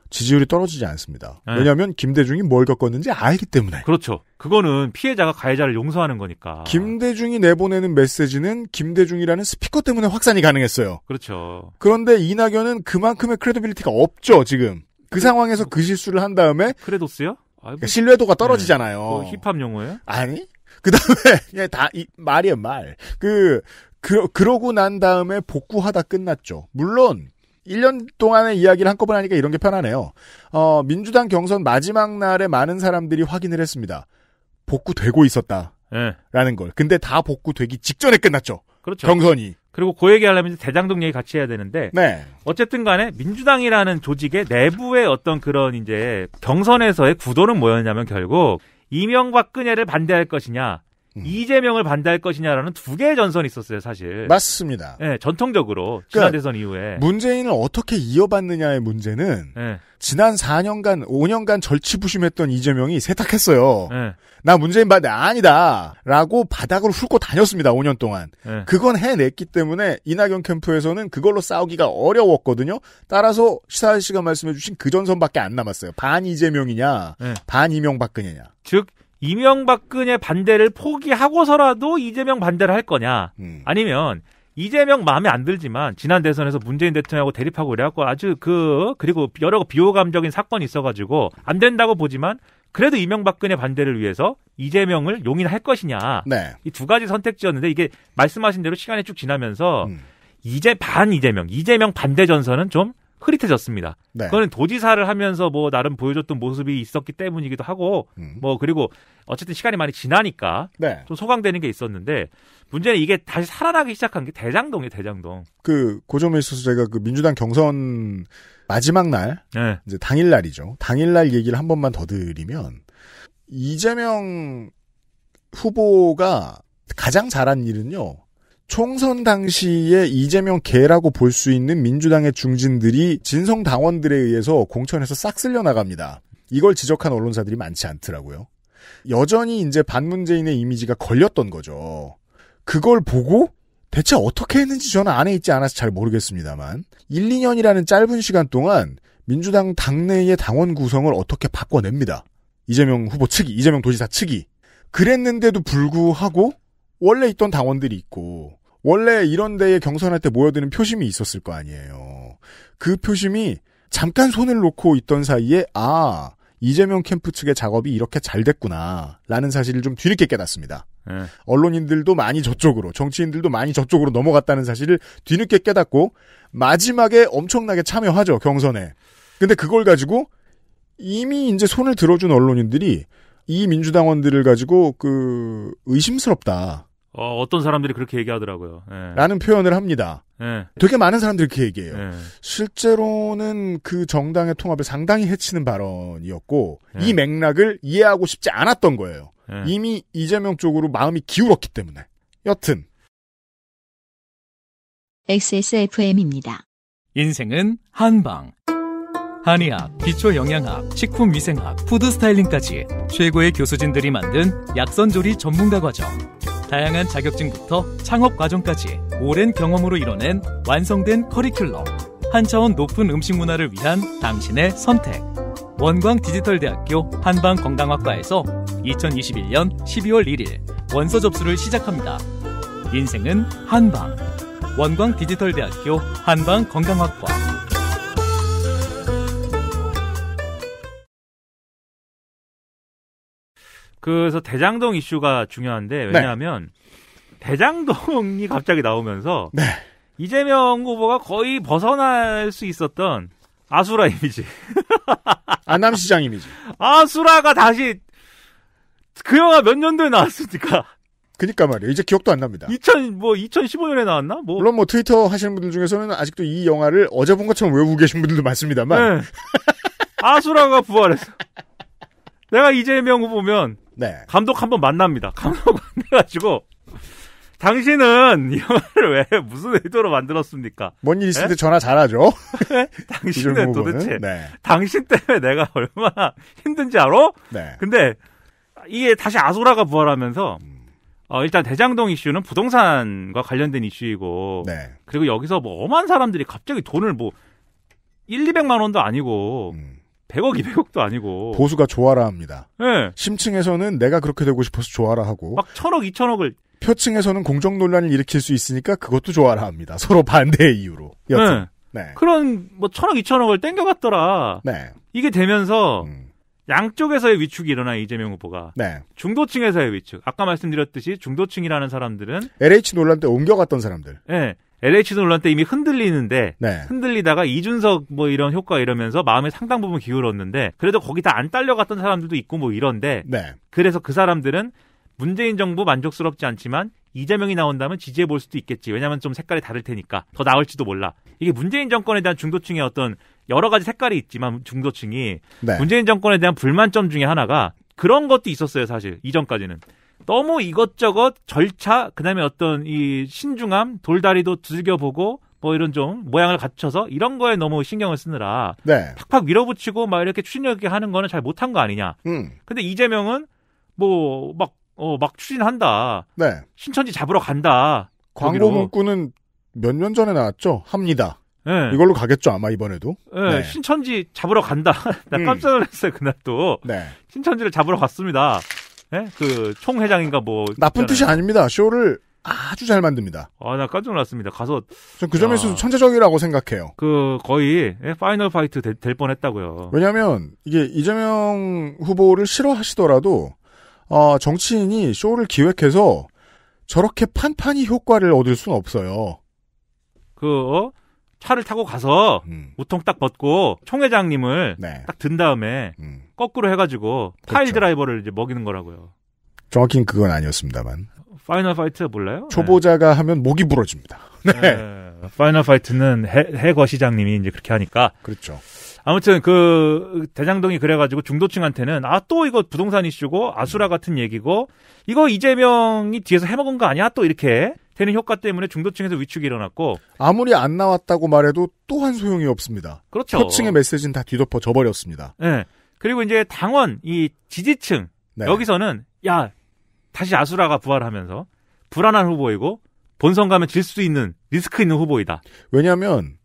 지지율이 떨어지지 않습니다. 네. 왜냐하면 김대중이 뭘 겪었는지 알기 때문에. 그렇죠. 그거는 피해자가 가해자를 용서하는 거니까. 김대중이 내보내는 메시지는 김대중이라는 스피커 때문에 확산이 가능했어요. 그렇죠. 그런데 이낙연은 그만큼의 크레디빌리티가 없죠 지금. 그 상황에서 그 실수를 한 다음에 크레도스요? 그러니까 신뢰도가 네. 떨어지잖아요. 네. 힙합 용어예요? 아니. 그다음에 그냥 다 이, 말이야 말. 그, 그 그러고 난 다음에 복구하다 끝났죠. 물론 1년 동안의 이야기를 한꺼번에 하니까 이런 게 편하네요. 어, 민주당 경선 마지막 날에 많은 사람들이 확인을 했습니다. 복구되고 있었다. 라는 네. 걸. 근데 다 복구되기 직전에 끝났죠. 그렇죠. 경선이. 그리고 그 얘기하려면 대장동 얘기 같이 해야 되는데 네. 어쨌든 간에 민주당이라는 조직의 내부의 어떤 그런 이제 경선에서의 구도는 뭐였냐면 결국 이명박근혜를 반대할 것이냐 음. 이재명을 반대할 것이냐라는 두 개의 전선이 있었어요, 사실. 맞습니다. 예, 전통적으로 그러니까 대선 이후에 문재인을 어떻게 이어받느냐의 문제는 예. 지난 4년간 5년간 절치부심했던 이재명이 세탁했어요. 예. 나 문재인 반대 아니다라고 바닥을 훑고 다녔습니다. 5년 동안. 예. 그건 해냈기 때문에 이낙연 캠프에서는 그걸로 싸우기가 어려웠거든요. 따라서 시사 씨가 말씀해주신 그 전선밖에 안 남았어요. 반 이재명이냐, 예. 반 이명박근혜냐. 즉 이명박근의 반대를 포기하고서라도 이재명 반대를 할 거냐 음. 아니면 이재명 마음에 안 들지만 지난 대선에서 문재인 대통령하고 대립하고 그래갖고 아주 그 그리고 여러 비호감적인 사건이 있어가지고 안 된다고 보지만 그래도 이명박근의 반대를 위해서 이재명을 용인할 것이냐 네. 이 두 가지 선택지였는데 이게 말씀하신 대로 시간이 쭉 지나면서 음. 이제 반 이재명 이재명 반대 전선은 좀 흐릿해졌습니다. 네. 그거는 도지사를 하면서 뭐 나름 보여줬던 모습이 있었기 때문이기도 하고 음. 뭐 그리고 어쨌든 시간이 많이 지나니까 네. 좀 소강되는 게 있었는데 문제는 이게 다시 살아나기 시작한 게 대장동이에요, 대장동. 그 고점에 있어서 제가 그 민주당 경선 마지막 날 네. 이제 당일 날이죠. 당일 날 얘기를 한 번만 더 드리면 이재명 후보가 가장 잘한 일은요. 총선 당시에 이재명 개라고 볼 수 있는 민주당의 중진들이 진성 당원들에 의해서 공천에서 싹 쓸려 나갑니다. 이걸 지적한 언론사들이 많지 않더라고요. 여전히 이제 반문재인의 이미지가 걸렸던 거죠. 그걸 보고 대체 어떻게 했는지 저는 안에 있지 않아서 잘 모르겠습니다만 1, 2년이라는 짧은 시간 동안 민주당 당내의 당원 구성을 어떻게 바꿔냅니다. 이재명 후보 측이, 이재명 도지사 측이. 그랬는데도 불구하고 원래 있던 당원들이 있고 원래 이런 데에 경선할 때 모여드는 표심이 있었을 거 아니에요. 그 표심이 잠깐 손을 놓고 있던 사이에 아 이재명 캠프 측의 작업이 이렇게 잘 됐구나라는 사실을 좀 뒤늦게 깨닫습니다. 네. 언론인들도 많이 저쪽으로 정치인들도 많이 저쪽으로 넘어갔다는 사실을 뒤늦게 깨닫고 마지막에 엄청나게 참여하죠 경선에. 근데 그걸 가지고 이미 이제 손을 들어준 언론인들이 이 민주당원들을 가지고 그 의심스럽다. 어, 어떤 사람들이 그렇게 얘기하더라고요. 예. 라는 표현을 합니다. 예. 되게 많은 사람들이 그렇게 얘기해요. 예. 실제로는 그 정당의 통합을 상당히 해치는 발언이었고 예. 이 맥락을 이해하고 싶지 않았던 거예요. 예. 이미 이재명 쪽으로 마음이 기울었기 때문에. 여튼 XSFM입니다. 인생은 한방. 한의학, 기초영양학, 식품위생학, 푸드스타일링까지 최고의 교수진들이 만든 약선조리 전문가 과정. 다양한 자격증부터 창업 과정까지 오랜 경험으로 이뤄낸 완성된 커리큘럼. 한 차원 높은 음식 문화를 위한 당신의 선택. 원광 디지털대학교 한방건강학과에서 2021년 12월 1일 원서 접수를 시작합니다. 인생은 한방. 원광 디지털대학교 한방건강학과. 그래서 대장동 이슈가 중요한데 네. 왜냐하면 네. 대장동이 갑자기 나오면서 네. 이재명 후보가 거의 벗어날 수 있었던 아수라 이미지. 안남시장 이미지. 아수라가 다시 그 영화 몇 년도에 나왔습니까? 그니까 말이에요. 이제 기억도 안 납니다. 2000, 뭐, 2015년에 나왔나? 뭐. 물론 뭐 트위터 하시는 분들 중에서는 아직도 이 영화를 어제 본 것처럼 외우고 계신 분들도 많습니다만. 네. 아수라가 부활했어. 내가 이재명 후보면 네. 감독 한 번 만납니다. 감독 만나가지고 당신은 이 영화를 왜 무슨 의도로 만들었습니까? 뭔 일 있을 예? 전화 잘하죠. 예? 당신은 도대체 네. 당신 때문에 내가 얼마나 힘든지 알아? 네. 근데 이게 다시 아소라가 부활하면서 어, 일단 대장동 이슈는 부동산과 관련된 이슈이고 네. 그리고 여기서 뭐 엄한 사람들이 갑자기 돈을 뭐 1, 200만 원도 아니고 음. 100억, 200억도 아니고. 보수가 좋아라 합니다. 네. 심층에서는 내가 그렇게 되고 싶어서 좋아라 하고. 막 천억, 이천억을. 표층에서는 공정 논란을 일으킬 수 있으니까 그것도 좋아라 합니다. 서로 반대의 이유로. 예. 여튼. 네. 네. 그런 뭐 천억, 이천억을 땡겨갔더라. 네. 이게 되면서 음. 양쪽에서의 위축이 일어나 이재명 후보가 네. 중도층에서의 위축. 아까 말씀드렸듯이 중도층이라는 사람들은 LH 논란 때 옮겨갔던 사람들. 네. LH 논란 때 이미 흔들리는데 네. 흔들리다가 이준석 뭐 이런 효과 이러면서 마음의 상당 부분 기울었는데 그래도 거기 다 안 딸려갔던 사람들도 있고 뭐 이런데 네. 그래서 그 사람들은 문재인 정부 만족스럽지 않지만 이재명이 나온다면 지지해 볼 수도 있겠지. 왜냐하면 좀 색깔이 다를 테니까 더 나을지도 몰라. 이게 문재인 정권에 대한 중도층의 어떤 여러 가지 색깔이 있지만 중도층이 네. 문재인 정권에 대한 불만점 중에 하나가 그런 것도 있었어요 사실 이전까지는 너무 이것저것 절차 그다음에 어떤 이 신중함 돌다리도 즐겨보고 뭐 이런 좀 모양을 갖춰서 이런 거에 너무 신경을 쓰느라 네. 팍팍 밀어붙이고 막 이렇게 추진력 있게 하는 거는 잘 못한 거 아니냐. 음. 근데 이재명은 뭐 막 어막 어, 추진한다. 네. 신천지 잡으러 간다. 광고 문구는 몇 년 전에 나왔죠. 합니다. 네. 이걸로 가겠죠 아마 이번에도. 네. 네. 신천지 잡으러 간다. 나 음. 깜짝 놀랐어요 음. 그날 또. 네. 신천지를 잡으러 갔습니다. 예? 그 총회장인가 뭐 나쁜 있잖아요. 뜻이 아닙니다. 쇼를 아주 잘 만듭니다. 아, 나 깜짝 놀랐습니다. 가서 전 그 점에 서도 천재적이라고 생각해요. 그 거의 예? 파이널 파이트 되, 될 뻔했다고요. 왜냐하면 이게 이재명 후보를 싫어하시더라도 어, 정치인이 쇼를 기획해서 저렇게 판판히 효과를 얻을 수는 없어요. 그 어? 차를 타고 가서 음. 우통 딱 벗고 총회장님을 네. 딱든 다음에 음. 거꾸로 해가지고 그렇죠. 파일 드라이버를 이제 먹이는 거라고요. 정확히는 그건 아니었습니다만. 파이널 파이트 몰라요? 네. 초보자가 네. 하면 목이 부러집니다. 네. 네. 파이널 파이트는 해, 거 시장님이 이제 그렇게 하니까. 그렇죠. 아무튼 그 대장동이 그래가지고 중도층한테는 아 또 이거 부동산 이슈고 아수라 같은 얘기고 이거 이재명이 뒤에서 해먹은 거 아니야? 또 이렇게 되는 효과 때문에 중도층에서 위축이 일어났고 아무리 안 나왔다고 말해도 또한 소용이 없습니다. 그렇죠. 표층의 메시지는 다 뒤덮어 져버렸습니다. 네. 그리고 이제 당원 이 지지층 네. 여기서는 야 다시 아수라가 부활하면서 불안한 후보이고 본선 가면 질 수 있는 리스크 있는 후보이다. 왜냐하면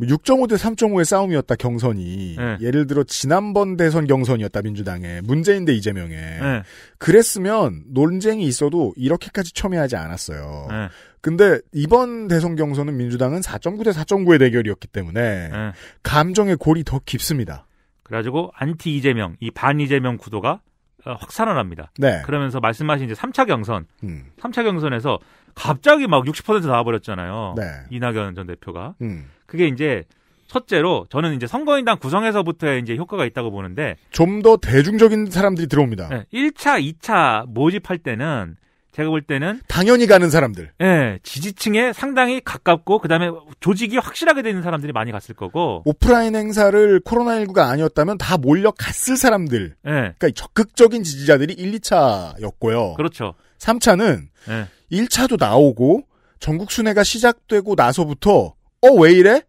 6.5대 뭐 3.5의 싸움이었다 경선이 네. 예를 들어 지난번 대선 경선이었다 민주당의 문재인 대 이재명의 네. 그랬으면 논쟁이 있어도 이렇게까지 첨예하지 않았어요. 네. 근데 이번 대선 경선은 민주당은 4.9 대 4.9의 대결이었기 때문에 네. 감정의 골이 더 깊습니다. 그래가지고 안티 이재명 이 반 이재명 구도가 어, 확산을 합니다. 네. 그러면서 말씀하신 이제 3차 경선, 음. 3차 경선에서 갑자기 막 60% 나와버렸잖아요. 네. 이낙연 전 대표가. 음. 그게 이제 첫째로 저는 이제 선거인당 구성에서부터의 이제 효과가 있다고 보는데 좀 더 대중적인 사람들이 들어옵니다. 네, 1차, 2차 모집할 때는 제가 볼 때는 당연히 가는 사람들. 예, 네, 지지층에 상당히 가깝고 그다음에 조직이 확실하게 되는 사람들이 많이 갔을 거고 오프라인 행사를 코로나19가 아니었다면 다 몰려 갔을 사람들. 예. 네. 그러니까 적극적인 지지자들이 1, 2차였고요. 그렇죠. 3차는 네. 예. 1차도 나오고 전국 순회가 시작되고 나서부터 어 왜 이래?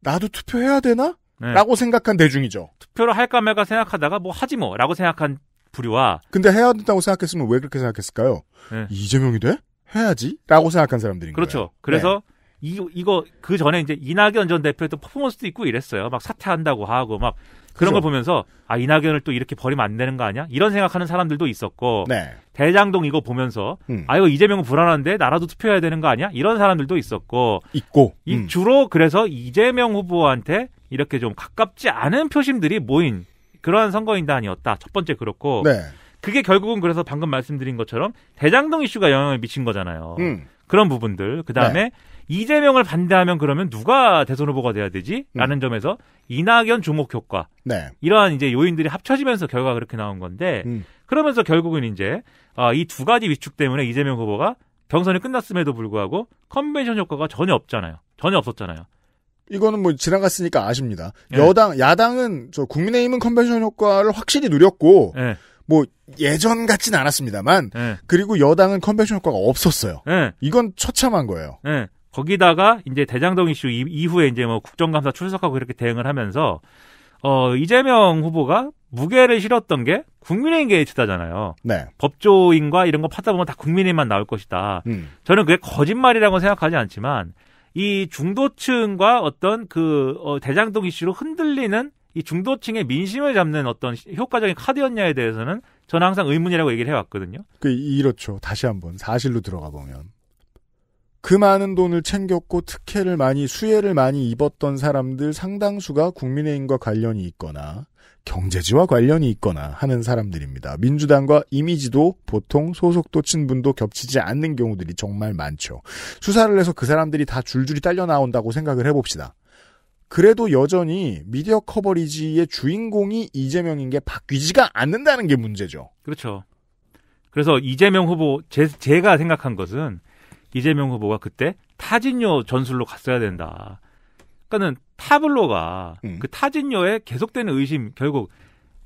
나도 투표해야 되나? 네. 라고 생각한 대중이죠. 투표를 할까 말까 생각하다가 뭐 하지 뭐라고 생각한 부류와 근데 해야 된다고 생각했으면 왜 그렇게 생각했을까요? 네. 이재명이 돼? 해야지라고 생각한 사람들인 그렇죠. 거예요. 그래서 네. 이 이거 그 전에 이제 이낙연 전 대표도 퍼포먼스도 있고 이랬어요. 막 사퇴한다고 하고 막 그런 걸 보면서 아 이낙연을 또 이렇게 버리면 안 되는 거 아니야? 이런 생각하는 사람들도 있었고 네. 대장동 이거 보면서 음. 아 이거 이재명은 불안한데 나라도 투표해야 되는 거 아니야? 이런 사람들도 있었고 있고 음. 주로 그래서 이재명 후보한테 이렇게 좀 가깝지 않은 표심들이 모인 그러한 선거인단이었다. 첫 번째 그렇고 네. 그게 결국은 그래서 방금 말씀드린 것처럼 대장동 이슈가 영향을 미친 거잖아요. 음. 그런 부분들 그 다음에 네. 이재명을 반대하면 그러면 누가 대선 후보가 돼야 되지? 음. 라는 음. 점에서 이낙연 주목 효과. 네. 이러한 이제 요인들이 합쳐지면서 결과가 그렇게 나온 건데 음. 그러면서 결국은 이제 아, 이 두 가지 위축 때문에 이재명 후보가 경선이 끝났음에도 불구하고 컨벤션 효과가 전혀 없잖아요. 전혀 없었잖아요. 이거는 뭐 지나갔으니까 아십니다. 네. 여당 야당은 저 국민의힘은 컨벤션 효과를 확실히 누렸고 네. 뭐 예전 같진 않았습니다만 네. 그리고 여당은 컨벤션 효과가 없었어요. 이건 처참한 거예요. 거기다가 이제 대장동 이슈 이후에 이제 뭐 국정감사 출석하고 이렇게 대응을 하면서 어 이재명 후보가 무게를 실었던 게 국민의힘의 주다잖아요. 네. 법조인과 이런 거 파다 보면 다 국민의힘만 나올 것이다. 음. 저는 그게 거짓말이라고 생각하지 않지만 이 중도층과 어떤 그 어, 대장동 이슈로 흔들리는 이 중도층의 민심을 잡는 어떤 효과적인 카드였냐에 대해서는 저는 항상 의문이라고 얘기를 해왔거든요. 그 이렇죠. 다시 한번 사실로 들어가 보면 그 많은 돈을 챙겼고 특혜를 많이 수혜를 많이 입었던 사람들 상당수가 국민의힘과 관련이 있거나 경제지와 관련이 있거나 하는 사람들입니다. 민주당과 이미지도 보통 소속도 친분도 겹치지 않는 경우들이 정말 많죠. 수사를 해서 그 사람들이 다 줄줄이 딸려 나온다고 생각을 해봅시다. 그래도 여전히 미디어 커버리지의 주인공이 이재명인 게 바뀌지가 않는다는 게 문제죠. 그렇죠. 그래서 이재명 후보 제, 제가 생각한 것은 이재명 후보가 그때 타진요 전술로 갔어야 된다. 그러니까는 타블로가 음. 그 타진요에 계속되는 의심 결국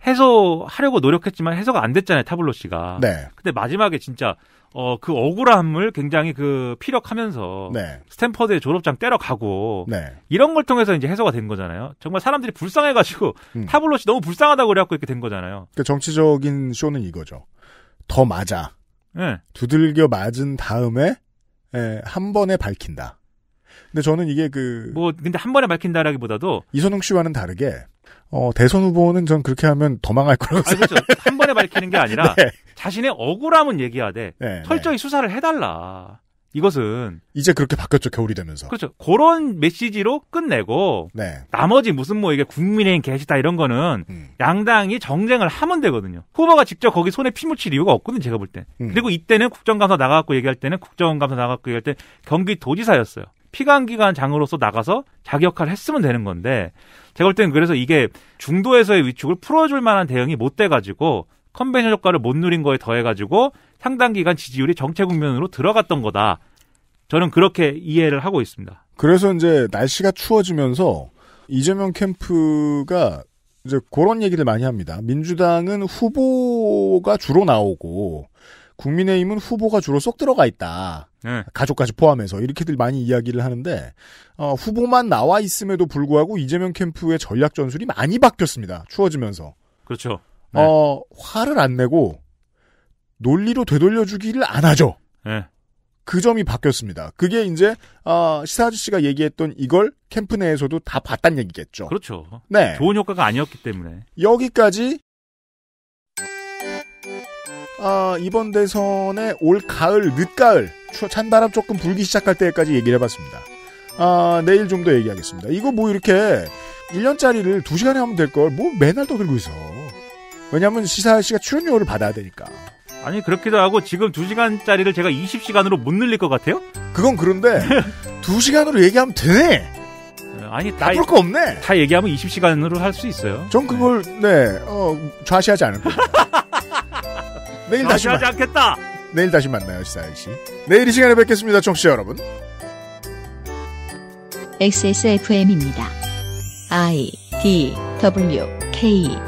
해소하려고 노력했지만 해소가 안 됐잖아요 타블로 씨가. 네. 근데 마지막에 진짜 어그 억울함을 굉장히 그 피력하면서 네. 스탠퍼드의 졸업장 때려가고 네. 이런 걸 통해서 이제 해소가 된 거잖아요. 정말 사람들이 불쌍해가지고 음. 타블로 씨 너무 불쌍하다고 그래갖고 이렇게 된 거잖아요. 그 정치적인 쇼는 이거죠. 더 맞아. 네. 두들겨 맞은 다음에 예, 한 번에 밝힌다. 근데 저는 이게 그. 뭐, 근데 한 번에 밝힌다라기보다도. 이선웅 씨와는 다르게, 어, 대선 후보는 전 그렇게 하면 도 망할 거라고 생각 아, 그렇죠. 한 번에 밝히는 게 아니라, 네. 자신의 억울함은 얘기하되, 네, 철저히 네. 수사를 해달라. 이것은 이제 그렇게 바뀌었죠 겨울이 되면서 그렇죠 그런 메시지로 끝내고 네. 나머지 무슨 뭐 이게 국민의힘 개시다 이런 거는 음. 양당이 정쟁을 하면 되거든요 후보가 직접 거기 손에 피 묻힐 이유가 없거든요 제가 볼때 음. 그리고 이때는 국정감사 나가갖고 얘기할 때는 국정감사 나가갖고 얘기할 때 경기도지사였어요 피감기관 장으로서 나가서 자기 역할을 했으면 되는 건데 제가 볼 때는 그래서 이게 중도에서의 위축을 풀어줄 만한 대응이 못 돼가지고 컨벤션 효과를 못 누린 거에 더해가지고 상당 기간 지지율이 정체 국면으로 들어갔던 거다. 저는 그렇게 이해를 하고 있습니다. 그래서 이제 날씨가 추워지면서 이재명 캠프가 이제 그런 얘기를 많이 합니다. 민주당은 후보가 주로 나오고 국민의힘은 후보가 주로 쏙 들어가 있다. 네. 가족까지 포함해서 이렇게들 많이 이야기를 하는데 어, 후보만 나와 있음에도 불구하고 이재명 캠프의 전략 전술이 많이 바뀌었습니다. 추워지면서. 그렇죠. 네. 어, 화를 안 내고 논리로 되돌려주기를 안 하죠. 네. 그 점이 바뀌었습니다. 그게 이제 어, 시사 아저씨가 얘기했던 이걸 캠프 내에서도 다 봤단 얘기겠죠. 그렇죠. 네. 좋은 효과가 아니었기 때문에 여기까지 어, 이번 대선에 올 가을 늦가을 찬바람 조금 불기 시작할 때까지 얘기를 해봤습니다. 아, 내일 좀 더 얘기하겠습니다. 이거 뭐 이렇게 1년짜리를 2시간에 하면 될걸뭐 맨날 떠들고 있어. 왜냐하면 시사 씨가 출연료를 받아야 되니까. 아니 그렇기도 하고 지금 2시간짜리를 제가 20시간으로 못 늘릴 것 같아요? 그건 그런데 2시간으로 얘기하면 되네. 아니 다 나쁠 거 없네. 다 얘기하면 20시간으로 할 수 있어요. 전 그걸 네, 네 어, 좌시하지 않을 거예요. 내일 다시 하지 않겠다. 내일 다시 만나요, 시사일 씨. 내일 이 시간에 뵙겠습니다, 청취자 여러분. XSFM입니다. I D W K